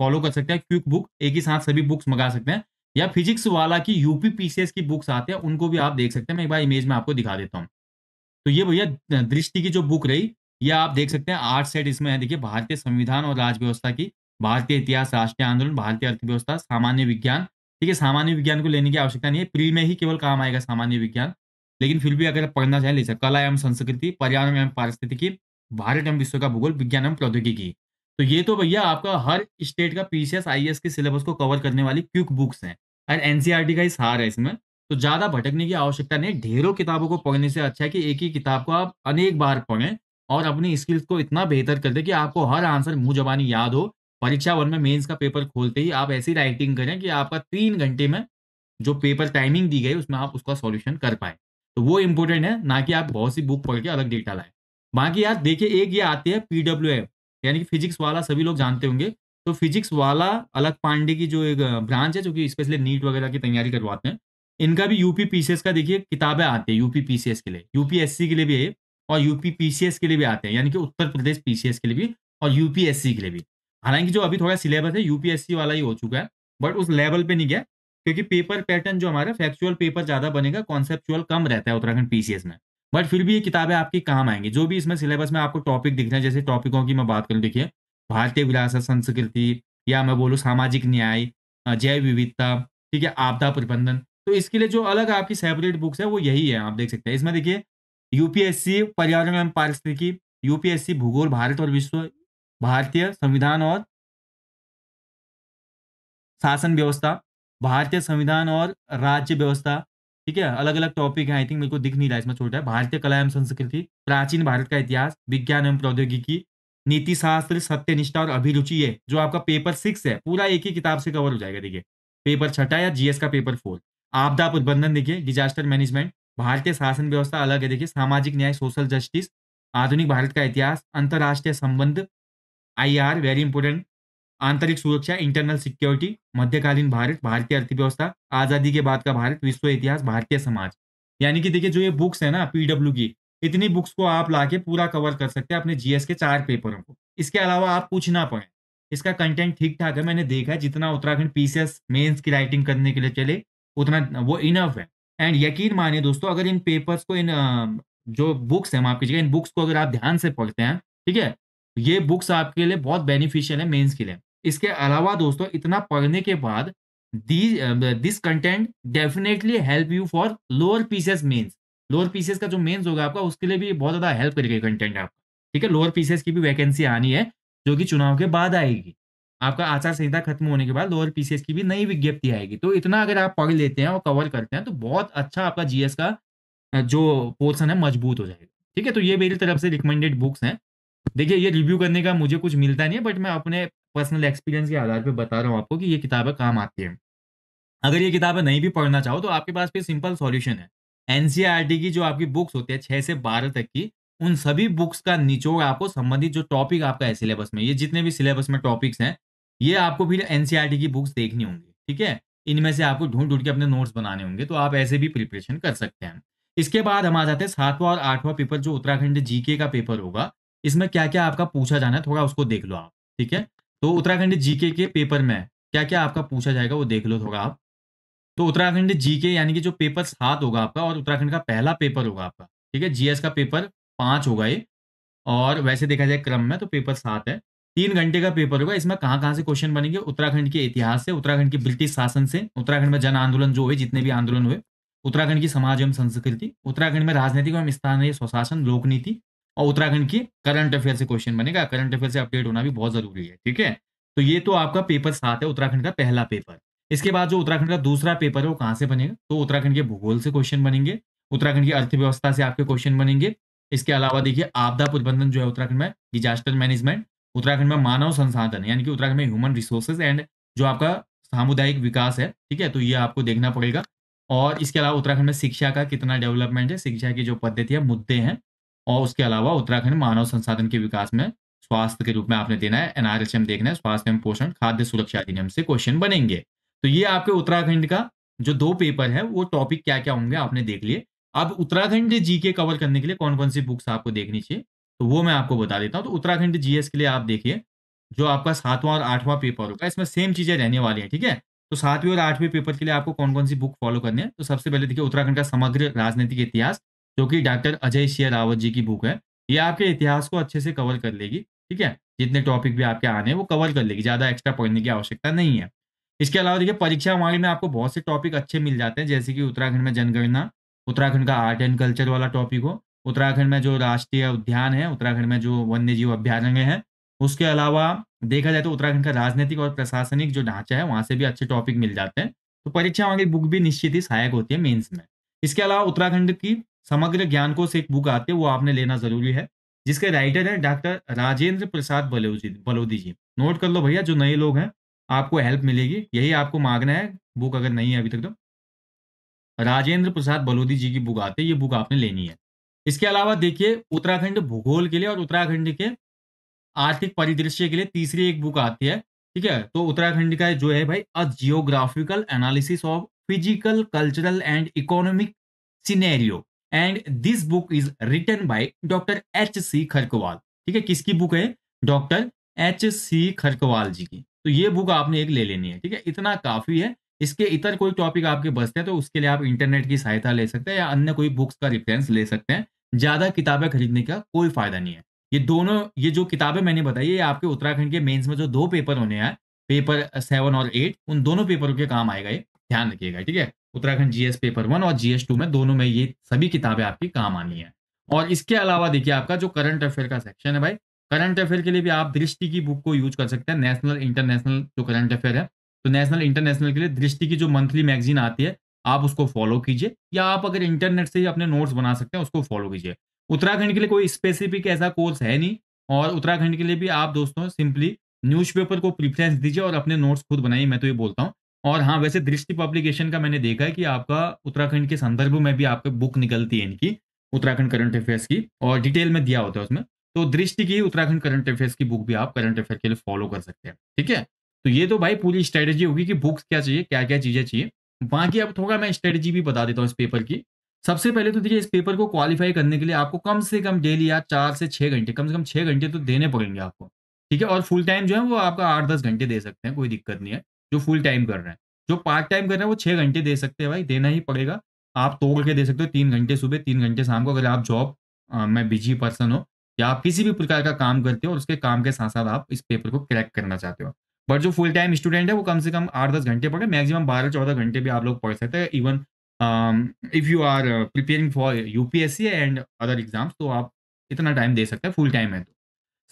फॉलो कर सकते हैं क्विक बुक एक ही साथ सभी बुक्स मंगा सकते हैं या फिजिक्स वाला की यूपी पीसीएस की बुक्स आते हैं उनको भी आप देख सकते हैं मैं एक बार इमेज में आपको दिखा देता हूँ तो ये भैया दृष्टि की जो बुक रही ये आप देख सकते हैं आठ सेट इसमें है देखिए भारतीय संविधान और राजव्यवस्था की भारतीय इतिहास राष्ट्रीय आंदोलन भारतीय अर्थव्यवस्था सामान्य विज्ञान ठीक है सामान्य विज्ञान को लेने की आवश्यकता नहीं है प्री में ही केवल काम आएगा सामान्य विज्ञान लेकिन फिर भी अगर पढ़ना चाहें ले सकते कला एवं संस्कृति पर्यावरण एवं पारिस्थितिकी भारत एवं विश्व का भूगोल विज्ञान एवं प्रौद्योगिकी तो ये तो भैया आपका हर स्टेट का पीसीएस आईएएस के सिलेबस को कवर करने वाली क्यूक बुक्स हैं और एनसीईआरटी e का ही सहार है इसमें तो ज्यादा भटकने की आवश्यकता नहीं ढेरों किताबों को पढ़ने से अच्छा है कि एक ही किताब को आप अनेक बार पढ़ें और अपनी स्किल्स को इतना बेहतर कर दें कि आपको हर आंसर मुंह जबानी याद हो परीक्षा वन में मेंस का पेपर खोलते ही आप ऐसी राइटिंग करें कि आपका तीन घंटे में जो पेपर टाइमिंग दी गई उसमें आप उसका सॉल्यूशन कर पाए तो वो इंपॉर्टेंट है ना कि आप बहुत सी बुक पढ़ के अलग डेटा लाए बाकी यार देखिए एक ये आती है पीडब्ल्यू एफ यानी कि फिजिक्स वाला सभी लोग जानते होंगे तो फिजिक्स वाला अलग पांडे की जो एक ब्रांच है जो कि स्पेशली नीट वगैरह की तैयारी करवाते हैं इनका भी यूपी पीसीएस का देखिए किताबें आती है यूपी पीसीएस के लिए यूपीएससी के लिए भी है और यूपी पीसीएस के लिए भी आते हैं यानी कि उत्तर प्रदेश पीसीएस के लिए भी और यूपीएससी के लिए भी हालांकि जो अभी थोड़ा सिलेबस है यूपीएससी वाला ही हो चुका है बट उस लेवल पे नहीं गया क्योंकि पेपर पैटर्न जो हमारा फैक्चुअल पेपर ज्यादा बनेगा कॉन्सेप्चुअल कम रहता है उत्तराखंड पीसीएस में बट फिर भी ये किताबें आपके काम आएंगी जो भी इसमें सिलेबस में आपको टॉपिक दिख रहे हैं, जैसे टॉपिकों की मैं बात करूँ देखिए, भारतीय विरासत, संस्कृति या मैं बोलूँ सामाजिक न्याय जैव विविधता, ठीक है? आपदा प्रबंधन, तो इसके लिए जो अलग आपकी सेपरेट बुक्स है, वो यही है, आप देख सकते हैं। इसमें देखिए यूपीएससी पर्यावरण एवं पारिस्थितिकी, यूपीएससी भूगोल, भारत और विश्व, भारतीय संविधान और शासन व्यवस्था, भारतीय संविधान और राज्य व्यवस्था, ठीक है अलग अलग टॉपिक है आई थिंक मेरे को दिख नहीं रहा इसमें छोटा है भारतीय कला एवं संस्कृति प्राचीन भारत का इतिहास विज्ञान एवं प्रौद्योगिकी नीति शास्त्र सत्यनिष्ठा और अभिरुचि है जो आपका पेपर सिक्स है पूरा एक ही किताब से कवर हो जाएगा देखिए पेपर छठा या जीएस का पेपर फोर आपदा प्रबंधन देखिए डिजास्टर मैनेजमेंट भारतीय शासन व्यवस्था अलग है देखिए सामाजिक न्याय सोशल जस्टिस आधुनिक भारत का इतिहास अंतर्राष्ट्रीय संबंध आई आर वेरी इंपोर्टेंट आंतरिक सुरक्षा इंटरनल सिक्योरिटी मध्यकालीन भारत भारतीय अर्थव्यवस्था आजादी के बाद का भारत विश्व इतिहास भारतीय समाज यानी कि देखिए जो ये बुक्स है ना पीडब्ल्यू की इतनी बुक्स को आप लाके पूरा कवर कर सकते हैं अपने जीएस के चार पेपरों को इसके अलावा आप कुछ ना इसका कंटेंट ठीक ठाक है मैंने देखा है जितना उत्तराखंड पीसीएस मेन्स की राइटिंग करने के लिए चले उतना वो इनफ है एंड यकीन मानिए दोस्तों अगर इन पेपर्स को इन जो बुक्स है माफ कीजिएगा इन बुक्स को अगर आप ध्यान से पढ़ते हैं ठीक है ये बुक्स आपके लिए बहुत बेनिफिशियल है मेंस के लिए इसके अलावा दोस्तों इतना पढ़ने के बाद this content definitely help you for lower P C S mains lower P C S का जो मेन्स होगा आपका उसके लिए भी बहुत ज़्यादा हेल्प करेगा कंटेंट आपका ठीक है लोअर पीसेस की भी वैकेंसी आनी है जो कि चुनाव के बाद आएगी आपका आचार संहिता खत्म होने के बाद लोअर पीसीएस की भी नई विज्ञप्ति आएगी तो इतना अगर आप पढ़ लेते हैं और कवर करते हैं तो बहुत अच्छा आपका जीएस का जो पोर्सन है मजबूत हो जाएगा ठीक है तो ये मेरी तरफ से रिकमेंडेड बुक्स हैं देखिए ये रिव्यू करने का मुझे कुछ मिलता नहीं है बट मैं अपने पर्सनल एक्सपीरियंस के आधार पर बता रहा हूँ आपको कि ये किताबें काम आती हैं अगर ये किताबें नहीं भी पढ़ना चाहो तो आपके पास फिर सिंपल सॉल्यूशन है एनसीईआरटी e की जो आपकी बुक्स होती है छः से बारह तक की उन सभी बुक्स का निचोड़ आपको संबंधित जो टॉपिक आपका है सिलेबस में ये जितने भी सिलेबस में टॉपिक्स हैं ये आपको फिर एनसीईआरटी e की बुक्स देखनी होंगी ठीक है इनमें से आपको ढूंढ ढूंढ के अपने नोट्स बनाने होंगे तो आप ऐसे भी प्रिपरेशन कर सकते हैं इसके बाद हम आ जाते हैं सातवां और आठवां पेपर जो उत्तराखंड जीके का पेपर होगा इसमें क्या क्या आपका पूछा जाना है थोड़ा उसको देख लो आप ठीक है तो उत्तराखंड जीके के पेपर में क्या क्या आपका पूछा जाएगा वो देख लो थोड़ा आप तो उत्तराखंड जीके यानी कि जो पेपर सात होगा आपका और उत्तराखंड का पहला पेपर होगा आपका ठीक है जीएस का पेपर पांच होगा ये और वैसे देखा जाए क्रम में तो पेपर सात है तीन घंटे का पेपर होगा इसमें कहाँ कहाँ से क्वेश्चन बनेंगे उत्तराखंड के इतिहास से उत्तराखंड के ब्रिटिश शासन से उत्तराखंड में जन आंदोलन जो हुए जितने भी आंदोलन हुए उत्तराखंड की समाज एवं संस्कृति उत्तराखंड में राजनीतिक एवं स्थानीय स्वशासन लोकनीति और उत्तराखंड की करंट अफेयर से क्वेश्चन बनेगा करंट अफेयर से अपडेट होना भी बहुत जरूरी है ठीक है तो ये तो आपका पेपर सात है उत्तराखंड का पहला पेपर इसके बाद जो उत्तराखंड का दूसरा पेपर है वो कहाँ से बनेगा तो उत्तराखंड के भूगोल से क्वेश्चन बनेंगे उत्तराखंड की अर्थव्यवस्था से आपके क्वेश्चन बनेंगे इसके अलावा देखिए आपदा प्रबंधन जो है उत्तराखंड में डिजास्टर मैनेजमेंट उत्तराखंड में मानव संसाधन यानी कि उत्तराखंड में ह्यूमन रिसोर्सेज एंड जो आपका सामुदायिक विकास है ठीक है तो ये आपको देखना पड़ेगा और इसके अलावा उत्तराखंड में शिक्षा का कितना डेवलपमेंट है शिक्षा की जो पद्धति है मुद्दे हैं और उसके अलावा उत्तराखंड मानव संसाधन के विकास में स्वास्थ्य के रूप में आपने देना है एनआरएचएम देखना है स्वास्थ्य एवं पोषण खाद्य सुरक्षा अधिनियम से क्वेश्चन बनेंगे तो ये आपके उत्तराखंड का जो दो पेपर है वो टॉपिक क्या क्या होंगे आपने देख लिए अब उत्तराखंड जीके कवर करने के लिए कौन कौन सी बुक्स आपको देखनी चाहिए तो वो मैं आपको बता देता हूँ तो उत्तराखंड जीएस के लिए आप देखिए जो आपका सातवां और आठवां पेपर होगा इसमें सेम चीजें रहने वाली है ठीक है तो सातवें और आठवें पेपर के लिए आपको कौन कौन सी बुक फॉलो करनी है तो सबसे पहले देखिए उत्तराखंड का समग्र राजनीतिक इतिहास जो कि डॉक्टर अजय सिंह रावत जी की बुक है ये आपके इतिहास को अच्छे से कवर कर लेगी ठीक है जितने टॉपिक भी आपके आने हैं वो कवर कर लेगी ज़्यादा एक्स्ट्रा पढ़ने की आवश्यकता नहीं है इसके अलावा देखिए परीक्षा वाणी में आपको बहुत से टॉपिक अच्छे मिल जाते हैं जैसे कि उत्तराखंड में जनगणना उत्तराखंड का आर्ट एंड कल्चर वाला टॉपिक हो उत्तराखंड में जो राष्ट्रीय उद्यान है उत्तराखंड में जो वन्य जीव अभ्यारण्य है उसके अलावा देखा जाए तो उत्तराखंड का राजनीतिक और प्रशासनिक जो ढांचा है वहाँ से भी अच्छे टॉपिक मिल जाते हैं तो परीक्षा वाली बुक भी निश्चित ही सहायक होती है मेन्स में इसके अलावा उत्तराखंड की समग्र ज्ञान कोश एक बुक आती है वो आपने लेना जरूरी है जिसके राइटर है डॉक्टर राजेंद्र प्रसाद बलोजी बलोदी जी नोट कर लो भैया जो नए लोग हैं आपको हेल्प मिलेगी यही आपको मांगना है बुक अगर नहीं है अभी तक तो राजेंद्र प्रसाद बलोदी जी की बुक आती है ये बुक आपने लेनी है इसके अलावा देखिए उत्तराखंड भूगोल के लिए और उत्तराखंड के आर्थिक परिदृश्य के लिए तीसरी एक बुक आती है ठीक है तो उत्तराखंड का जो है भाई uh geographical analysis of physical cultural and economic scenario and this book is return by doctor H C Kharkwal ठीक है किसकी बुक है doctor H C Kharkwal ji की तो ये बुक आपने एक ले लेनी है ठीक है इतना काफ़ी है इसके इतर कोई टॉपिक आपके बसते हैं तो उसके लिए आप इंटरनेट की सहायता ले सकते हैं या अन्य कोई बुक्स का रेफरेंस ले सकते हैं ज़्यादा किताबें खरीदने का कोई फायदा नहीं है ये दोनों ये जो किताबें मैंने बताई ये आपके उत्तराखंड के मेंस में जो दो पेपर होने हैं पेपर सेवन और एट उन दोनों पेपरों के काम आएगा ये ध्यान रखिएगा ठीक है उत्तराखंड जीएस पेपर वन और जीएस टू में दोनों में ये सभी किताबें आपकी काम आनी है और इसके अलावा देखिए आपका जो करंट अफेयर का सेक्शन है भाई करंट अफेयर के लिए भी आप दृष्टि की बुक को यूज कर सकते हैं नेशनल इंटरनेशनल जो करंट अफेयर है तो नेशनल इंटरनेशनल के लिए दृष्टि की जो मंथली मैगजीन आती है आप उसको फॉलो कीजिए या आप अगर इंटरनेट से ही अपने नोट्स बना सकते हैं उसको फॉलो कीजिए उत्तराखंड के लिए कोई स्पेसिफिक ऐसा कोर्स है नहीं और उत्तराखंड के लिए भी आप दोस्तों सिंपली न्यूज़पेपर को प्रीफरेंस दीजिए और अपने नोट्स खुद बनाइए मैं तो ये बोलता हूँ और हाँ वैसे दृष्टि पब्लिकेशन का मैंने देखा है कि आपका उत्तराखंड के संदर्भ में भी आपका बुक निकलती है इनकी उत्तराखंड करंट अफेयर्स की और डिटेल में दिया होता है उसमें तो दृष्टि की उत्तराखंड करंट अफेयर्स की बुक भी आप करंट अफेयर के लिए फॉलो कर सकते हैं ठीक है तो ये तो भाई पूरी स्ट्रेटेजी होगी कि बुक्स क्या चाहिए क्या क्या चीज़ें चाहिए बाकी अब थोड़ा मैं स्ट्रेटेजी भी बता देता हूँ इस पेपर की सबसे पहले तो देखिए इस पेपर को क्वालिफाई करने के लिए आपको कम से कम डेली या चार से छः घंटे कम से कम छः घंटे तो देने पड़ेंगे आपको ठीक है और फुल टाइम जो है वो आपका आठ दस घंटे दे सकते हैं कोई दिक्कत नहीं है जो फुल टाइम कर रहे हैं जो पार्ट टाइम कर रहे हैं वो छः घंटे दे सकते हैं भाई देना ही पड़ेगा आप तोड़ के दे सकते हो तीन घंटे सुबह तीन घंटे शाम को अगर आप जॉब में बिजी पर्सन हो या आप किसी भी प्रकार का काम करते हो और उसके काम के साथ साथ आप इस पेपर को क्रैक करना चाहते हो बट जो फुल टाइम स्टूडेंट है वो कम से कम आठ दस घंटे पढ़े मैक्सिमम बारह चौदह घंटे भी आप लोग पढ़ सकते हैं even if you are preparing for U P S C and other exams तो आप इतना टाइम दे सकते हैं फुल टाइम है तो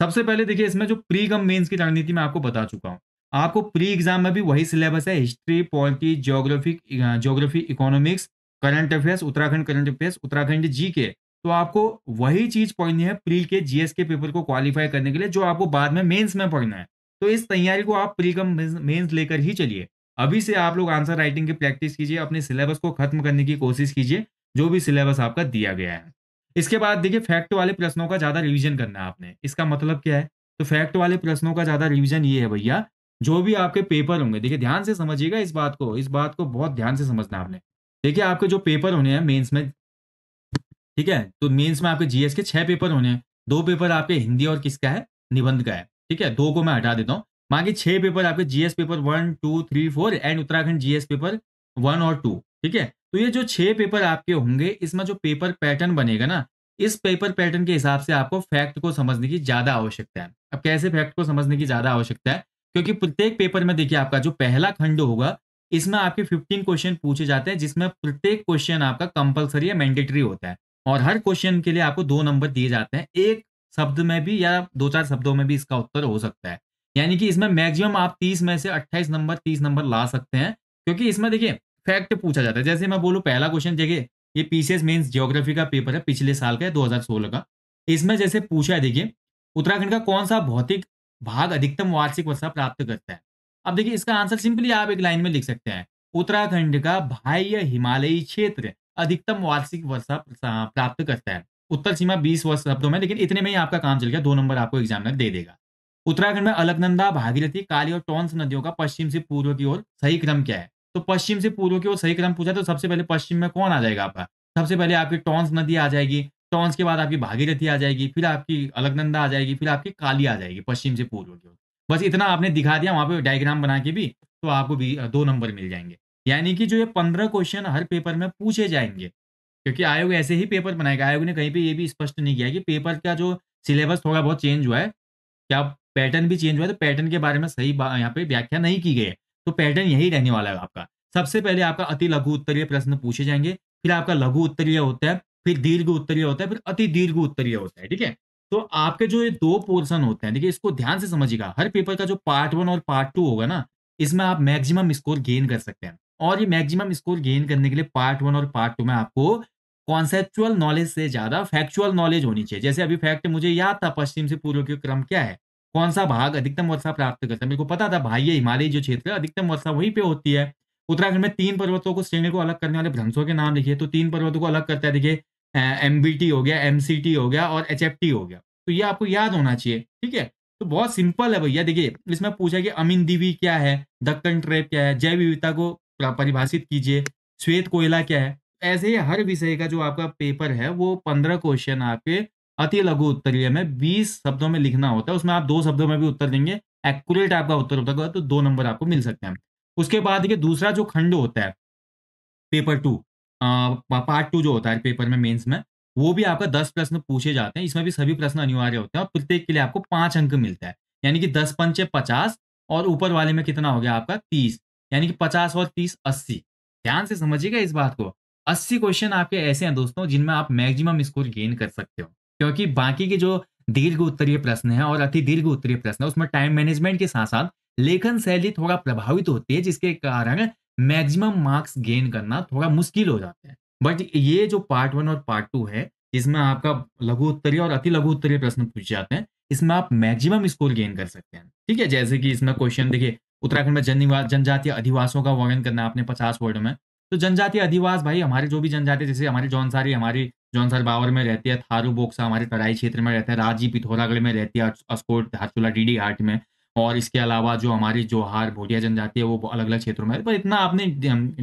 सबसे पहले देखिए इसमें जो प्री कम मेन्स की रणनीति मैं आपको बता चुका हूँ आपको प्री एग्जाम में भी वही सिलेबस है history polity geographic geography economics current affairs Uttarakhand current affairs Uttarakhand G K तो आपको वही चीज पढ़नी है प्री के जीएस के पेपर को क्वालिफाई करने के लिए जो आपको बाद में मेंस में पढ़ना है तो इस तैयारी को आप प्री कम मेन्स लेकर ही चलिए अभी से आप लोग आंसर राइटिंग की प्रैक्टिस कीजिए अपने सिलेबस को खत्म करने की कोशिश कीजिए जो भी सिलेबस आपका दिया गया है इसके बाद देखिए फैक्ट वाले प्रश्नों का ज्यादा रिविजन करना है आपने इसका मतलब क्या है तो फैक्ट वाले प्रश्नों का ज्यादा रिविजन ये है भैया जो भी आपके पेपर होंगे देखिए ध्यान से समझिएगा इस बात को इस बात को बहुत ध्यान से समझना आपने देखिए आपके जो पेपर होने हैं मेंस में ठीक है तो मेंस में आपके जीएस के छह पेपर होने हैं दो पेपर आपके हिंदी और किसका है निबंध का है ठीक है दो को मैं हटा देता हूँ बाकी छह पेपर आपके G S paper one two three four and Uttarakhand G S paper one और टू ठीक है तो ये जो छह पेपर आपके होंगे इसमें जो पेपर पैटर्न बनेगा ना इस पेपर पैटर्न के हिसाब से आपको फैक्ट को समझने की ज्यादा आवश्यकता है अब कैसे फैक्ट को समझने की ज्यादा आवश्यकता है क्योंकि प्रत्येक पेपर में देखिए आपका जो पहला खंड होगा इसमें आपके 15 क्वेश्चन पूछे जाते हैं जिसमें प्रत्येक क्वेश्चन आपका कंपलसरी या मैंडेटरी होता है और हर क्वेश्चन के लिए आपको दो नंबर दिए जाते हैं एक शब्द में भी या दो चार शब्दों में भी इसका उत्तर हो सकता है यानी कि इसमें मैक्सिमम आप 30 में से 28 नंबर 30 नंबर ला सकते हैं क्योंकि इसमें देखिए फैक्ट पूछा जाता है जैसे मैं बोलूँ पहला क्वेश्चन देखिए ये पीसीएस मेंस जियोग्राफी का पेपर है पिछले साल का है 2016 का इसमें जैसे पूछा है देखिए उत्तराखंड का कौन सा भौतिक भाग अधिकतम वार्षिक वर्षा प्राप्त करता है अब देखिए इसका आंसर सिंपली आप एक लाइन में लिख सकते हैं उत्तराखंड का बाह्य हिमालयी क्षेत्र अधिकतम वार्षिक वर्षा प्राप्त करता है उत्तर सीमा बीस वर्ष शब्दों में लेकिन इतने में ही आपका काम चल गया दो नंबर आपको एग्जाम में दे देगा उत्तराखंड में अलगनंदा भागीरथी काली और टोंस नदियों का पश्चिम से पूर्व की ओर सही क्रम क्या है तो पश्चिम से पूर्व की ओर सही क्रम पूछा तो सबसे पहले पश्चिम में कौन आ जाएगा आपका सबसे पहले आपकी टोंस नदी आ जाएगी तो सौंस के बाद आपकी भागीरथी आ जाएगी फिर आपकी अलगनंदा आ जाएगी फिर आपकी काली आ जाएगी पश्चिम से पूर्व की ओर बस इतना आपने दिखा दिया वहां पे डायग्राम बना के भी तो आपको भी दो नंबर मिल जाएंगे यानी कि जो ये पंद्रह क्वेश्चन हर पेपर में पूछे जाएंगे क्योंकि आयोग ऐसे ही पेपर बनाएगा आयोग ने कहीं पे ये भी स्पष्ट नहीं किया कि पेपर का जो सिलेबस थोड़ा बहुत चेंज हुआ है क्या पैटर्न भी चेंज हुआ है तो पैटर्न के बारे में सही यहाँ पे व्याख्या नहीं की गई है तो पैटर्न यही रहने वाला है आपका सबसे पहले आपका अति लघु उत्तरीय प्रश्न पूछे जाएंगे फिर आपका लघु उत्तरीय होता है फिर दीर्घ उत्तरीय होता है फिर अति दीर्घ उत्तरीय होता है ठीक है तो आपके जो ये दो पोर्सन होते हैं देखिए इसको ध्यान से समझिएगा हर पेपर का जो पार्ट वन और पार्ट टू होगा ना इसमें आप मैक्सिमम स्कोर गेन कर सकते हैं और ये मैक्सिमम स्कोर गेन करने के लिए पार्ट वन और पार्ट टू में आपको कॉन्सेप्चुअल नॉलेज से ज्यादा फैक्चुअल नॉलेज होनी चाहिए जैसे अभी फैक्ट मुझे याद था पश्चिम से पूर्व के क्रम क्या है कौन सा भाग अधिकतम वर्षा प्राप्त करता है मेरे को पता था भाई ये जो क्षेत्र है अधिकतम वर्षा वहीं पे होती है उत्तराखंड में तीन पर्वतों को श्रेणी को अलग करने वाले भ्रंशों के नाम लिखिए तो तीन पर्वतों को अलग करता है देखिए एम हो गया एम हो गया और एच हो गया तो ये आपको याद होना चाहिए ठीक है तो बहुत सिंपल है भैया देखिए इसमें पूछा कि अमीन दीवी क्या है दक्कन ट्रेप क्या है जैव विविधता को परिभाषित कीजिए श्वेत कोयला क्या है ऐसे ही हर विषय का जो आपका पेपर है वो पंद्रह क्वेश्चन आपके अति लघु उत्तरीय में बीस शब्दों में लिखना होता है उसमें आप दो शब्दों में भी उत्तर देंगे एक्यूरेट आपका उत्तर होता है तो दो नंबर आपको मिल सकते हैं उसके बाद देखिए दूसरा जो खंड होता है पेपर टू पार्ट टू जो होता है पेपर में मेंस में वो भी आपका दस प्रश्न पूछे जाते हैं इसमें भी सभी प्रश्न अनिवार्य होते हैं और प्रत्येक के लिए आपको पांच अंक मिलता है यानी कि दस पंचे पचास और ऊपर वाले में कितना हो गया आपका तीस यानी कि पचास और तीस अस्सी ध्यान से समझिएगा इस बात को अस्सी क्वेश्चन आपके ऐसे हैं दोस्तों जिनमें आप मैक्सिमम स्कोर गेन कर सकते हो क्योंकि बाकी के जो दीर्घ उत्तरीय प्रश्न है और अति दीर्घ उत्तरीय प्रश्न है उसमें टाइम मैनेजमेंट के साथ साथ लेखन शैली थोड़ा प्रभावित होती है जिसके कारण मैक्सिमम मार्क्स गेन करना थोड़ा मुश्किल हो जाता है बट ये जो पार्ट वन और पार्ट टू है इसमें आपका लघु उत्तरीय और अति लघु उत्तरीय प्रश्न पूछे जाते हैं इसमें आप मैक्सिमम स्कोर गेन कर सकते हैं ठीक है जैसे कि इसमें क्वेश्चन देखिए उत्तराखंड में जन जनजातीय अधिवासों का वर्णन करना है आपने पचास वर्ड में तो जनजातीय अधिवास भाई हमारे जो भी जनजाति जैसे हमारे जौनसारी हमारी जौनसार बावर में रहती है थारू बोक्सा हमारे तराई क्षेत्र में रहता है राजी पिथौरागढ़ में रहती है अस्कोट धारचूला डीडी हाट में और इसके अलावा जो हमारी जोहार भोटिया जनजाति है वो अलग अलग क्षेत्रों में है पर इतना आपने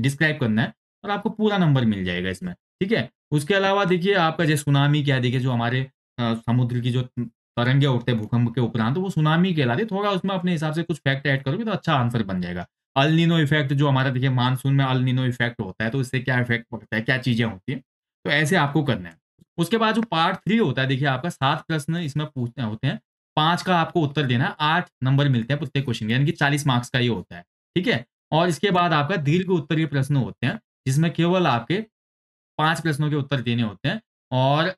डिस्क्राइब करना है और आपको पूरा नंबर मिल जाएगा इसमें ठीक है उसके अलावा देखिए आपका जैसे सुनामी क्या देखिए जो हमारे समुद्र की जो तरंगे उठते भूकंप के उपरांत तो वो सुनामी कहलाते थोड़ा उसमें अपने हिसाब से कुछ फैक्ट ऐड करोगे तो अच्छा आंसर बन जाएगा अल इफेक्ट जो हमारा देखिए मानसून में अल इफेक्ट होता है तो इससे क्या इफेक्ट पड़ता है क्या चीजें होती है तो ऐसे आपको करना है उसके बाद जो पार्ट थ्री होता है देखिए आपका सात प्रश्न इसमें पूछते होते हैं पांच का आपको उत्तर देना आठ नंबर मिलते हैं प्रत्येक क्वेश्चन यानी कि चालीस मार्क्स का ये होता है ठीक है और इसके बाद आपका दीर्घ उत्तरीय प्रश्न होते हैं जिसमें केवल आपके पांच प्रश्नों के उत्तर देने होते हैं और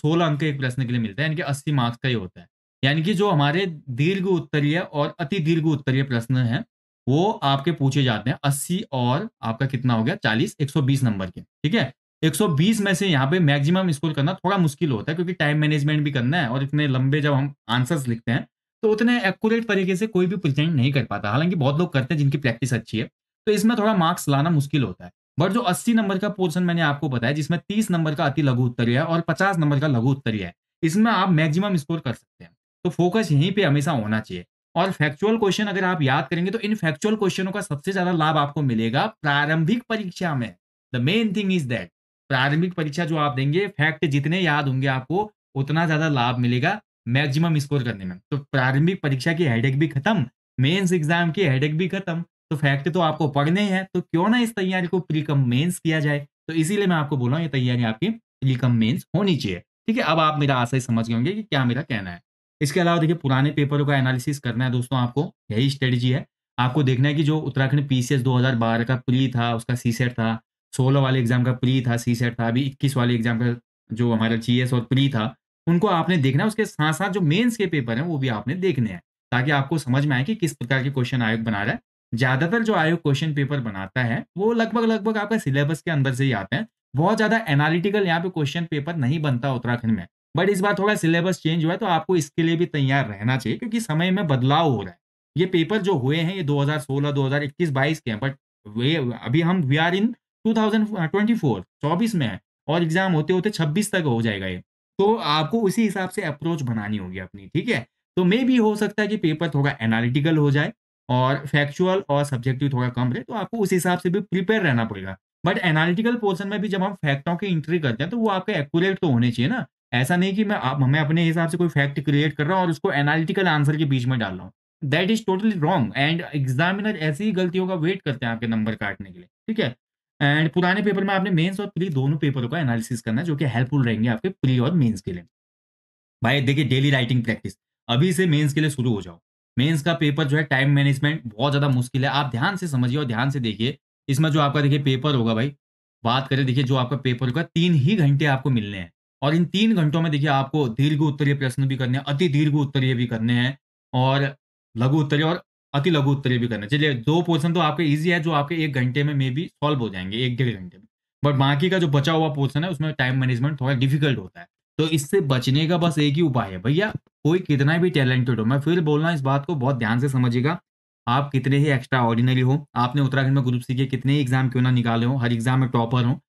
सोलह अंक एक प्रश्न के लिए मिलता है यानी कि अस्सी मार्क्स का ही होता है यानी कि जो हमारे दीर्घ उत्तरीय और अति दीर्घ उत्तरीय प्रश्न हैं वो आपके पूछे जाते हैं अस्सी और आपका कितना हो गया चालीस एक सौ बीस नंबर के ठीक है 120 में से यहाँ पे मैक्सिमम स्कोर करना थोड़ा मुश्किल होता है क्योंकि टाइम मैनेजमेंट भी करना है और इतने लंबे जब हम आंसर्स लिखते हैं तो उतने एक्यूरेट तरीके से कोई भी प्रेजेंट नहीं कर पाता हालांकि बहुत लोग करते हैं जिनकी प्रैक्टिस अच्छी है तो इसमें थोड़ा मार्क्स लाना मुश्किल होता है बट जो अस्सी नंबर का पोर्सन मैंने आपको बताया जिसमें तीस नंबर का अति लघु उत्तरीय है और पचास नंबर का लघु उत्तरीय है इसमें आप मैक्सिमम स्कोर कर सकते हैं तो फोकस यहीं पर हमेशा होना चाहिए और फैक्चुअल क्वेश्चन अगर आप याद करेंगे तो इन फैक्चुअल क्वेश्चनों का सबसे ज्यादा लाभ आपको मिलेगा प्रारंभिक परीक्षा में the main thing is that प्रारंभिक परीक्षा जो आप देंगे फैक्ट जितने याद होंगे आपको उतना ज्यादा लाभ मिलेगा मैक्सिमम स्कोर करने में तो प्रारंभिक परीक्षा की हेडेक भी खत्म मेंस एग्जाम की हेडेक भी खत्म तो फैक्ट तो आपको पढ़ने हैं तो क्यों ना इस तैयारी को प्री कम मेन्स किया जाए तो इसीलिए मैं आपको बोला हूँ ये तैयारी आपकी प्री कम मेन्स होनी चाहिए ठीक है अब आप मेरा आशय समझ गए होंगे कि क्या मेरा कहना है इसके अलावा देखिए पुराने पेपरों का एनालिसिस करना है दोस्तों आपको यही स्ट्रेटेजी है आपको देखना है कि जो उत्तराखंड पीसीएस दो का प्री था उसका सी था सोलह वाले एग्जाम का प्री था सी सेट था अभी इक्कीस वाले एग्जाम का जो हमारा जी और प्री था उनको आपने देखना है उसके साथ साथ जो मेन्स के पेपर हैं वो भी आपने देखने हैं ताकि आपको समझ में आए कि किस प्रकार के क्वेश्चन आयोग बना रहा है ज्यादातर जो आयोग क्वेश्चन पेपर बनाता है वो लगभग लगभग आपका सिलेबस के अंदर से ही आते हैं बहुत ज्यादा एनालिटिकल यहाँ पे क्वेश्चन पेपर नहीं बनता उत्तराखंड में बट इस बार थोड़ा सिलेबस चेंज हुआ है तो आपको इसके लिए भी तैयार रहना चाहिए क्योंकि समय में बदलाव हो रहा है ये पेपर जो हुए हैं ये 2016, 2021, 22 के हैं बट वे अभी हम वी आर इन 2024 24 में है और एग्जाम होते होते 26 तक हो जाएगा ये तो आपको उसी हिसाब से अप्रोच बनानी होगी अपनी ठीक है तो मे भी हो सकता है कि पेपर थोड़ा एनालिटिकल हो जाए और फैक्चुअल और सब्जेक्टिव थोड़ा कम रहे तो आपको उस हिसाब से भी प्रिपेयर रहना पड़ेगा बट एनालिटिकल पोर्सन में भी जब हम फैक्टों की एंट्री करते हैं तो वो आपके एक्यूरेट तो होने चाहिए ना ऐसा नहीं कि मैं आप हमें अपने हिसाब से कोई फैक्ट क्रिएट कर रहा हूँ और उसको एनालिटिकल आंसर के बीच में डाल रहा हूँ that is totally wrong and examiner ऐसी ही गलतियों का वेट करते हैं आपके नंबर काटने के लिए ठीक है एंड पुराने पेपर में आपने मेंस और प्री दोनों पेपरों का एनालिसिस करना है जो कि हेल्पफुल रहेंगे आपके प्री और मेंस के लिए भाई देखिए डेली राइटिंग प्रैक्टिस अभी से मेंस के लिए शुरू हो जाओ मेंस का पेपर जो है टाइम मैनेजमेंट बहुत ज़्यादा मुश्किल है आप ध्यान से समझिए और ध्यान से देखिए इसमें जो आपका देखिए पेपर होगा भाई बात करें देखिए जो आपका पेपर होगा तीन ही घंटे आपको मिलने हैं और इन तीन घंटों में देखिए आपको दीर्घ उत्तरीय प्रश्न भी करने हैं अति दीर्घ उत्तरीय भी करने हैं और लघु उत्तरीय और अति लघु उत्तरीय भी करना चलिए दो पोर्सन तो आपके ईजी है जो आपके एक घंटे में मे बी सॉल्व हो जाएंगे एक डेढ़ घंटे में बट बाकी का जो बचा हुआ पोर्सन है उसमें टाइम मैनेजमेंट थोड़ा डिफिकल्ट होता है तो इससे बचने का बस एक ही उपाय है भैया कोई कितना भी टैलेंटेड हो मैं फिर बोलना इस बात को बहुत ध्यान से समझिएगा आप कितने ही एक्स्ट्रा ऑर्डिनरी हो आपने उत्तराखंड में ग्रुप सी के कितने ही एग्जाम क्यों ना निकाले हो हर एग्जाम में टॉपर हो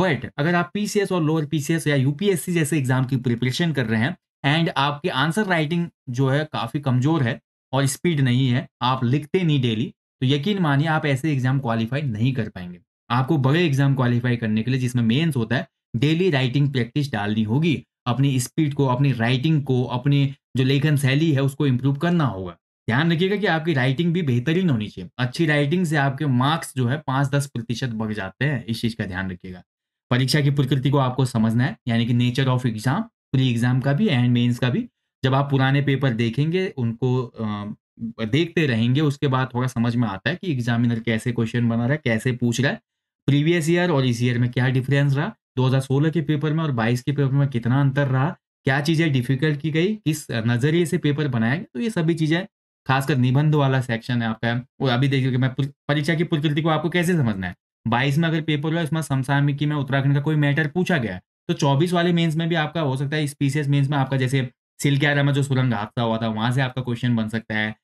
बट अगर आप पीसीएस और लोअर पीसीएस या यूपीएससी जैसे एग्जाम की प्रिपरेशन कर रहे हैं एंड आपकी आंसर राइटिंग जो है काफी कमजोर है और स्पीड नहीं है आप लिखते नहीं डेली तो यकीन मानिए आप ऐसे एग्जाम क्वालिफाई नहीं कर पाएंगे आपको बड़े एग्जाम क्वालिफाई करने के लिए जिसमें मेन्स होता है डेली राइटिंग प्रैक्टिस डालनी होगी अपनी स्पीड को अपनी राइटिंग को अपनी जो लेखन शैली है उसको इम्प्रूव करना होगा ध्यान रखिएगा कि आपकी राइटिंग भी बेहतरीन होनी चाहिए अच्छी राइटिंग से आपके मार्क्स जो है पाँच दस प्रतिशत बढ़ जाते हैं इस चीज़ का ध्यान रखिएगा परीक्षा की प्रकृति को आपको समझना है यानी कि nature of exam pre exam का भी एंड मेन्स का भी जब आप पुराने पेपर देखेंगे उनको देखते रहेंगे उसके बाद थोड़ा समझ में आता है कि एग्जामिनर कैसे क्वेश्चन बना रहा है कैसे पूछ रहा है प्रीवियस ईयर और इस ईयर में क्या डिफरेंस रहा 2016 के पेपर में और 22 के पेपर में कितना अंतर रहा क्या चीज़ें डिफिकल्ट की गई किस नज़रिए से पेपर बनाया गया तो ये सभी चीज़ें खासकर निबंध वाला सेक्शन है आपका और अभी देखिए मैं परीक्षा की प्रकृति को आपको कैसे समझना है बाईस में अगर पेपर हुआ उसमें समसामिकी में उत्तराखंड का कोई मैटर पूछा गया तो चौबीस वाले मेन्स में भी आपका हो सकता है स्पीसीएस मेन्स में आपका जैसे सिलक्यारा में जो सुरंग हादसा हुआ था वहां से आपका क्वेश्चन बन सकता है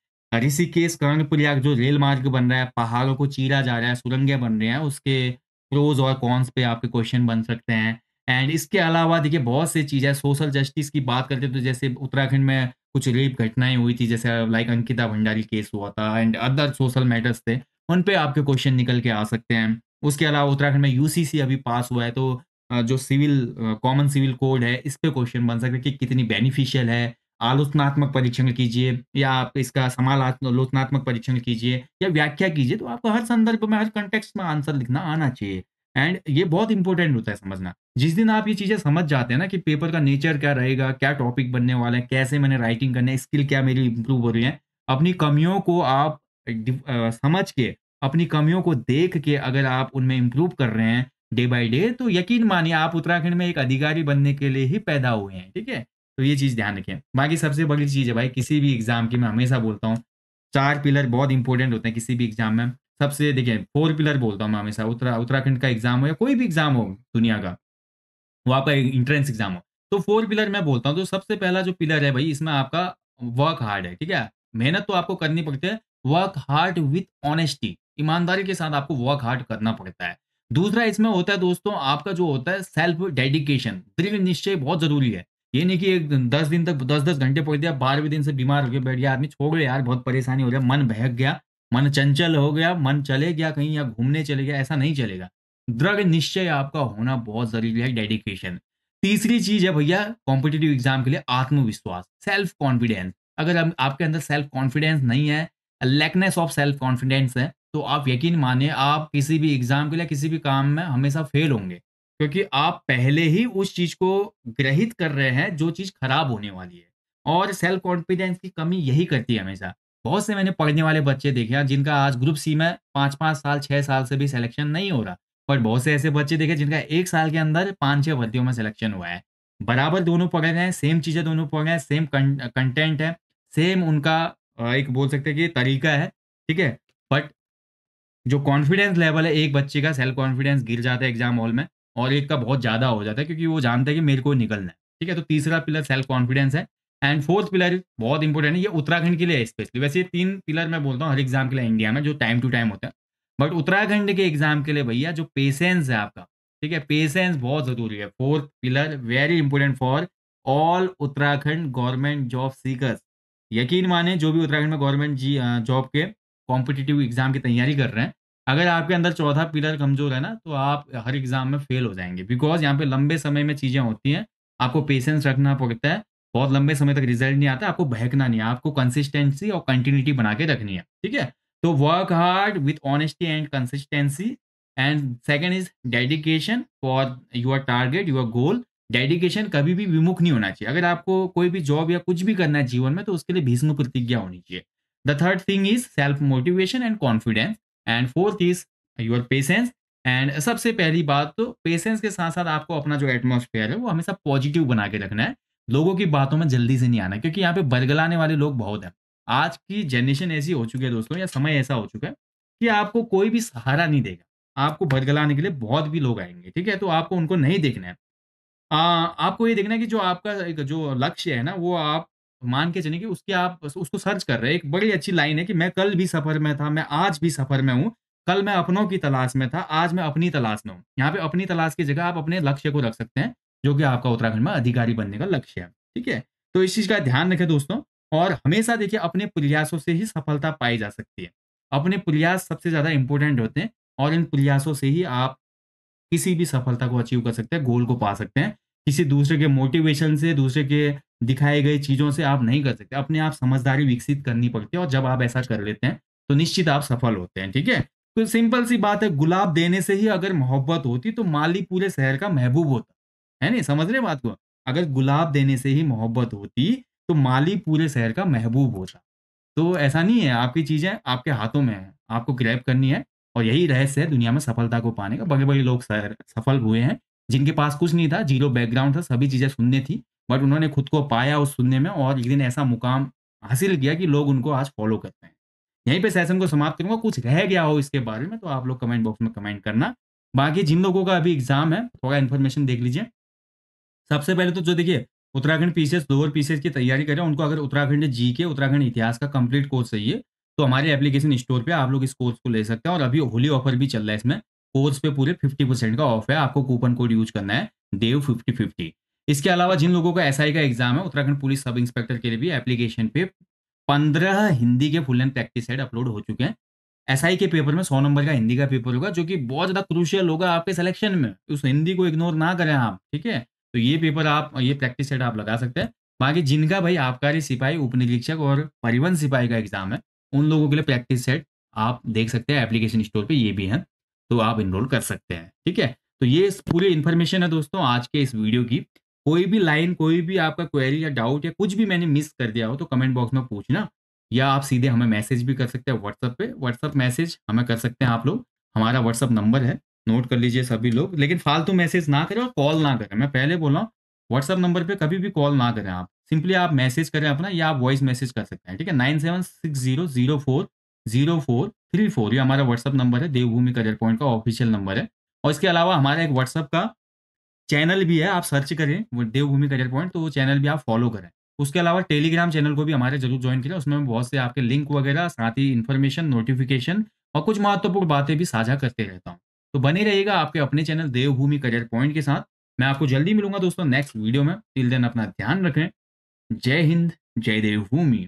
ऋषिकेश कर्णपुरिया जो रेल मार्ग बन रहा है पहाड़ों को चीरा जा रहा है सुरंगे बन रहे हैं उसके प्रोज और कॉन्स पे आपके क्वेश्चन बन सकते हैं एंड इसके अलावा देखिए बहुत सी चीज़ें सोशल जस्टिस की बात करते तो जैसे उत्तराखंड में कुछ रेप घटनाएं हुई थी जैसे लाइक अंकिता भंडारी केस हुआ था एंड अदर सोशल मैटर्स थे उन पे आपके क्वेश्चन निकल के आ सकते हैं उसके अलावा उत्तराखंड में यूसीसी अभी पास हुआ है तो जो सिविल कॉमन सिविल कोड है, इस पर क्वेश्चन बन सकते कि कितनी बेनिफिशियल है। आलोचनात्मक परीक्षण कीजिए या आप इसका समालोचनात्मक परीक्षण कीजिए या व्याख्या कीजिए, तो आपको हर संदर्भ में, हर कंटेक्स में आंसर लिखना आना चाहिए एंड ये बहुत इंपॉर्टेंट होता है समझना। जिस दिन आप ये चीज़ें समझ जाते हैं ना कि पेपर का नेचर क्या रहेगा, क्या टॉपिक बनने वाले हैं, कैसे मैंने राइटिंग करने है, स्किल क्या मेरी इंप्रूव हो रही है, अपनी कमियों को आप समझ के, अपनी कमियों को देख के अगर आप उनमें इंप्रूव कर रहे हैं, डे बाय डे तो यकीन मानिए आप उत्तराखंड में एक अधिकारी बनने के लिए ही पैदा हुए हैं ठीक है तो ये चीज ध्यान रखें बाकी सबसे बड़ी चीज है भाई किसी भी एग्जाम की मैं हमेशा बोलता हूँ चार पिलर बहुत इंपॉर्टेंट होते हैं किसी भी एग्जाम में सबसे देखिए फोर पिलर बोलता हूँ मैं हमेशा उत्तरा उत्तराखंड का एग्जाम हो या कोई भी एग्जाम हो दुनिया का वो आपका इंट्रेंस एग्जाम हो तो फोर पिलर मैं बोलता हूँ तो सबसे पहला जो पिलर है भाई इसमें आपका वर्क हार्ड है ठीक है मेहनत तो आपको करनी पड़ती है वर्क हार्ड विथ ऑनेस्टी ईमानदारी के साथ आपको वर्क हार्ड करना पड़ता है दूसरा इसमें होता है दोस्तों आपका जो होता है सेल्फ डेडिकेशन दृढ़ निश्चय बहुत जरूरी है ये नहीं कि एक दस दिन तक दस दस घंटे पढ़ दिया बारहवें दिन से बीमार होकर बैठ गया आदमी छोड़ गया यार बहुत परेशानी हो गया मन बहक गया मन चंचल हो गया मन चले गया कहीं या घूमने चले गया ऐसा नहीं चलेगा दृढ़ निश्चय आपका होना बहुत जरूरी है डेडिकेशन तीसरी चीज है भैया कॉम्पिटेटिव एग्जाम के लिए आत्मविश्वास सेल्फ कॉन्फिडेंस अगर आपके अंदर सेल्फ कॉन्फिडेंस नहीं है लेकनेस ऑफ सेल्फ कॉन्फिडेंस है तो आप यकीन माने आप किसी भी एग्ज़ाम के लिए किसी भी काम में हमेशा फ़ेल होंगे। क्योंकि आप पहले ही उस चीज़ को ग्रहित कर रहे हैं जो चीज़ ख़राब होने वाली है और सेल्फ़ कॉन्फिडेंस की कमी यही करती है हमेशा। बहुत से मैंने पढ़ने वाले बच्चे देखे हैं जिनका आज ग्रुप सी में पांच पांच साल, छह साल से भी सिलेक्शन नहीं हो रहा। पर बहुत से ऐसे बच्चे देखे जिनका एक साल के अंदर पांच छह भर्तियों में सिलेक्शन हुआ है। बराबर दोनों पढ़ रहे हैं, सेम चीज़ें दोनों पढ़ रहे हैं, सेम कंटेंट है, सेम उनका एक बोल सकते हैं कि तरीका है, ठीक है? बट जो कॉन्फिडेंस लेवल है एक बच्चे का सेल्फ कॉन्फिडेंस गिर जाता है एग्जाम हॉल में और एक का बहुत ज़्यादा हो जाता है क्योंकि वो जानते है कि मेरे को निकलना है ठीक है तो तीसरा पिलर सेल्फ कॉन्फिडेंस है एंड फोर्थ पिलर बहुत इंपॉर्टेंट है ये उत्तराखंड के लिए स्पेशली वैसे तीन पिलर मैं बोलता हूँ हर एग्जाम के लिए इंडिया में जो टाइम टू टाइम होता है बट उत्तराखंड के एग्जाम के लिए भैया जो पेशेंस है आपका ठीक है पेशेंस बहुत जरूरी है fourth pillar very important for all Uttarakhand government job seekers यकीन माने जो भी उत्तराखंड में गवर्नमेंट जॉब के कॉम्पिटिटिव एग्जाम की तैयारी कर रहे हैं अगर आपके अंदर चौथा पिलर कमजोर है ना तो आप हर एग्जाम में फेल हो जाएंगे बिकॉज यहाँ पे लंबे समय में चीजें होती हैं आपको पेशेंस रखना पड़ता है बहुत लंबे समय तक रिजल्ट नहीं आता आपको बहकना नहीं है आपको कंसिस्टेंसी और कंटिन्यूटी बना के रखनी है ठीक है तो work hard with honesty and consistency and second is dedication for your target your goal dedication कभी भी विमुख नहीं होना चाहिए अगर आपको कोई भी जॉब या कुछ भी करना है जीवन में तो उसके लिए भीष्म प्रतिज्ञा होनी चाहिए the third thing is self motivation and confidence and fourth is your patience and सबसे पहली बात तो पेशेंस के साथ साथ आपको अपना जो एटमोसफेयर है वो हमेशा पॉजिटिव बना के रखना है लोगों की बातों में जल्दी से नहीं आना क्योंकि यहाँ पे बरगलाने वाले लोग बहुत हैं आज की जनरेशन ऐसी हो चुकी है दोस्तों या समय ऐसा हो चुका है कि आपको कोई भी सहारा नहीं देगा आपको बरगलाने के लिए बहुत भी लोग आएंगे ठीक है तो आपको उनको नहीं देखना है आ, आपको ये देखना है कि जो आपका एक जो लक्ष्य है ना वो आप मान के चलिए कि उसकी आप उसको सर्च कर रहे हैं एक बड़ी अच्छी लाइन है कि मैं कल भी सफर में था मैं आज भी सफर में हूँ कल मैं अपनों की तलाश में था आज मैं अपनी तलाश में हूँ यहाँ पे अपनी तलाश की जगह आप अपने लक्ष्य को रख सकते हैं जो कि आपका उत्तराखंड में अधिकारी बनने का लक्ष्य है ठीक है तो इस चीज का ध्यान रखें दोस्तों और हमेशा देखिए अपने प्रयासों से ही सफलता पाई जा सकती है अपने प्रयास सबसे ज्यादा इंपॉर्टेंट होते हैं और इन प्रयासों से ही आप किसी भी सफलता को अचीव कर सकते हैं गोल को पा सकते हैं किसी दूसरे के मोटिवेशन से दूसरे के दिखाई गई चीज़ों से आप नहीं कर सकते अपने आप समझदारी विकसित करनी पड़ती है और जब आप ऐसा कर लेते हैं तो निश्चित आप सफल होते हैं ठीक है तो सिंपल सी बात है गुलाब देने से ही अगर मोहब्बत होती तो माली पूरे शहर का महबूब होता है नहीं समझ रहे बात को अगर गुलाब देने से ही मोहब्बत होती तो माली पूरे शहर का महबूब होता तो ऐसा नहीं है आपकी चीज़ें आपके हाथों में है आपको ग्रैप करनी है और यही रहस्य है दुनिया में सफलता को पाने का बड़े बड़े लोग सफल हुए हैं जिनके पास कुछ नहीं था जीरो बैकग्राउंड था सभी चीज़ें सुनने थी बट उन्होंने खुद को पाया उस सुनने में और एक दिन ऐसा मुकाम हासिल किया कि लोग उनको आज फॉलो करते हैं यहीं पे सेशन को समाप्त करूंगा कुछ रह गया हो इसके बारे में तो आप लोग कमेंट बॉक्स में कमेंट करना बाकी जिन लोगों का अभी एग्जाम है थोड़ा इन्फॉर्मेशन देख लीजिए सबसे पहले तो जो देखिए उत्तराखंड पीसीएस लोअर पीसीएस की तैयारी करें उनको अगर उत्तराखंड जी के उत्तराखंड इतिहास का कंप्लीट कोर्स चाहिए तो हमारे एप्लीकेशन स्टोर पे आप लोग इस कोर्स को ले सकते हैं और अभी होली ऑफर भी चल रहा है इसमें कोर्स पे पूरे 50 परसेंट का ऑफ है आपको कूपन कोड यूज करना है देव फिफ्टी फिफ्टी इसके अलावा जिन लोगों का एसआई का एग्जाम है उत्तराखंड पुलिस सब इंस्पेक्टर के लिए भी एप्लीकेशन पे पंद्रह हिंदी के full and practice head upload हो चुके हैं एसआई के पेपर में सौ नंबर का हिंदी का पेपर होगा जो कि बहुत ज़्यादा क्रूशियल होगा आपके सिलेक्शन में उस हिंदी को इग्नोर ना करें आप ठीक है तो ये पेपर आप ये प्रैक्टिस सेट आप लगा सकते हैं बाकी जिनका भाई आबकारी सिपाही उप निरीक्षक और परिवहन सिपाही का एग्जाम है उन लोगों के लिए प्रैक्टिस सेट आप देख सकते हैं एप्लीकेशन स्टोर पे ये भी है तो आप इनरोल कर सकते हैं ठीक है तो ये पूरी इन्फॉर्मेशन है दोस्तों आज के इस वीडियो की कोई भी लाइन कोई भी आपका क्वेरी या डाउट या कुछ भी मैंने मिस कर दिया हो तो कमेंट बॉक्स में पूछना या आप सीधे हमें मैसेज भी कर सकते हैं व्हाट्सअप पे व्हाट्सअप मैसेज हमें कर सकते हैं आप लोग हमारा व्हाट्सअप नंबर है नोट कर लीजिए सभी लोग लेकिन फालतू मैसेज ना करें और कॉल ना करें मैं पहले बोल रहा हूँ व्हाट्सअप नंबर पे कभी भी कॉल ना करें आप सिंपली आप मैसेज करें अपना या आप वॉइस मैसेज कर सकते हैं ठीक है nine seven six zero zero four zero four three four ये हमारा व्हाट्सअप नंबर है देवभूमि करियर पॉइंट का ऑफिशियल नंबर है और इसके अलावा हमारा एक व्हाट्सअप का चैनल भी है आप सर्च करें देवभूमि करियर पॉइंट तो वो चैनल भी आप फॉलो करें उसके अलावा टेलीग्राम चैनल को भी हमारे जरूर ज्वाइन करें उसमें बहुत से आपके लिंक वगैरह साथ ही इन्फॉर्मेशन नोटिफिकेशन और कुछ महत्वपूर्ण बातें भी साझा करते रहता हूँ तो बने रहिएगा आपके अपने चैनल देवभूमि करियर पॉइंट के साथ मैं आपको जल्दी मिलूंगा दोस्तों नेक्स्ट वीडियो में टिल देन अपना ध्यान रखें जय हिंद जय देवभूमि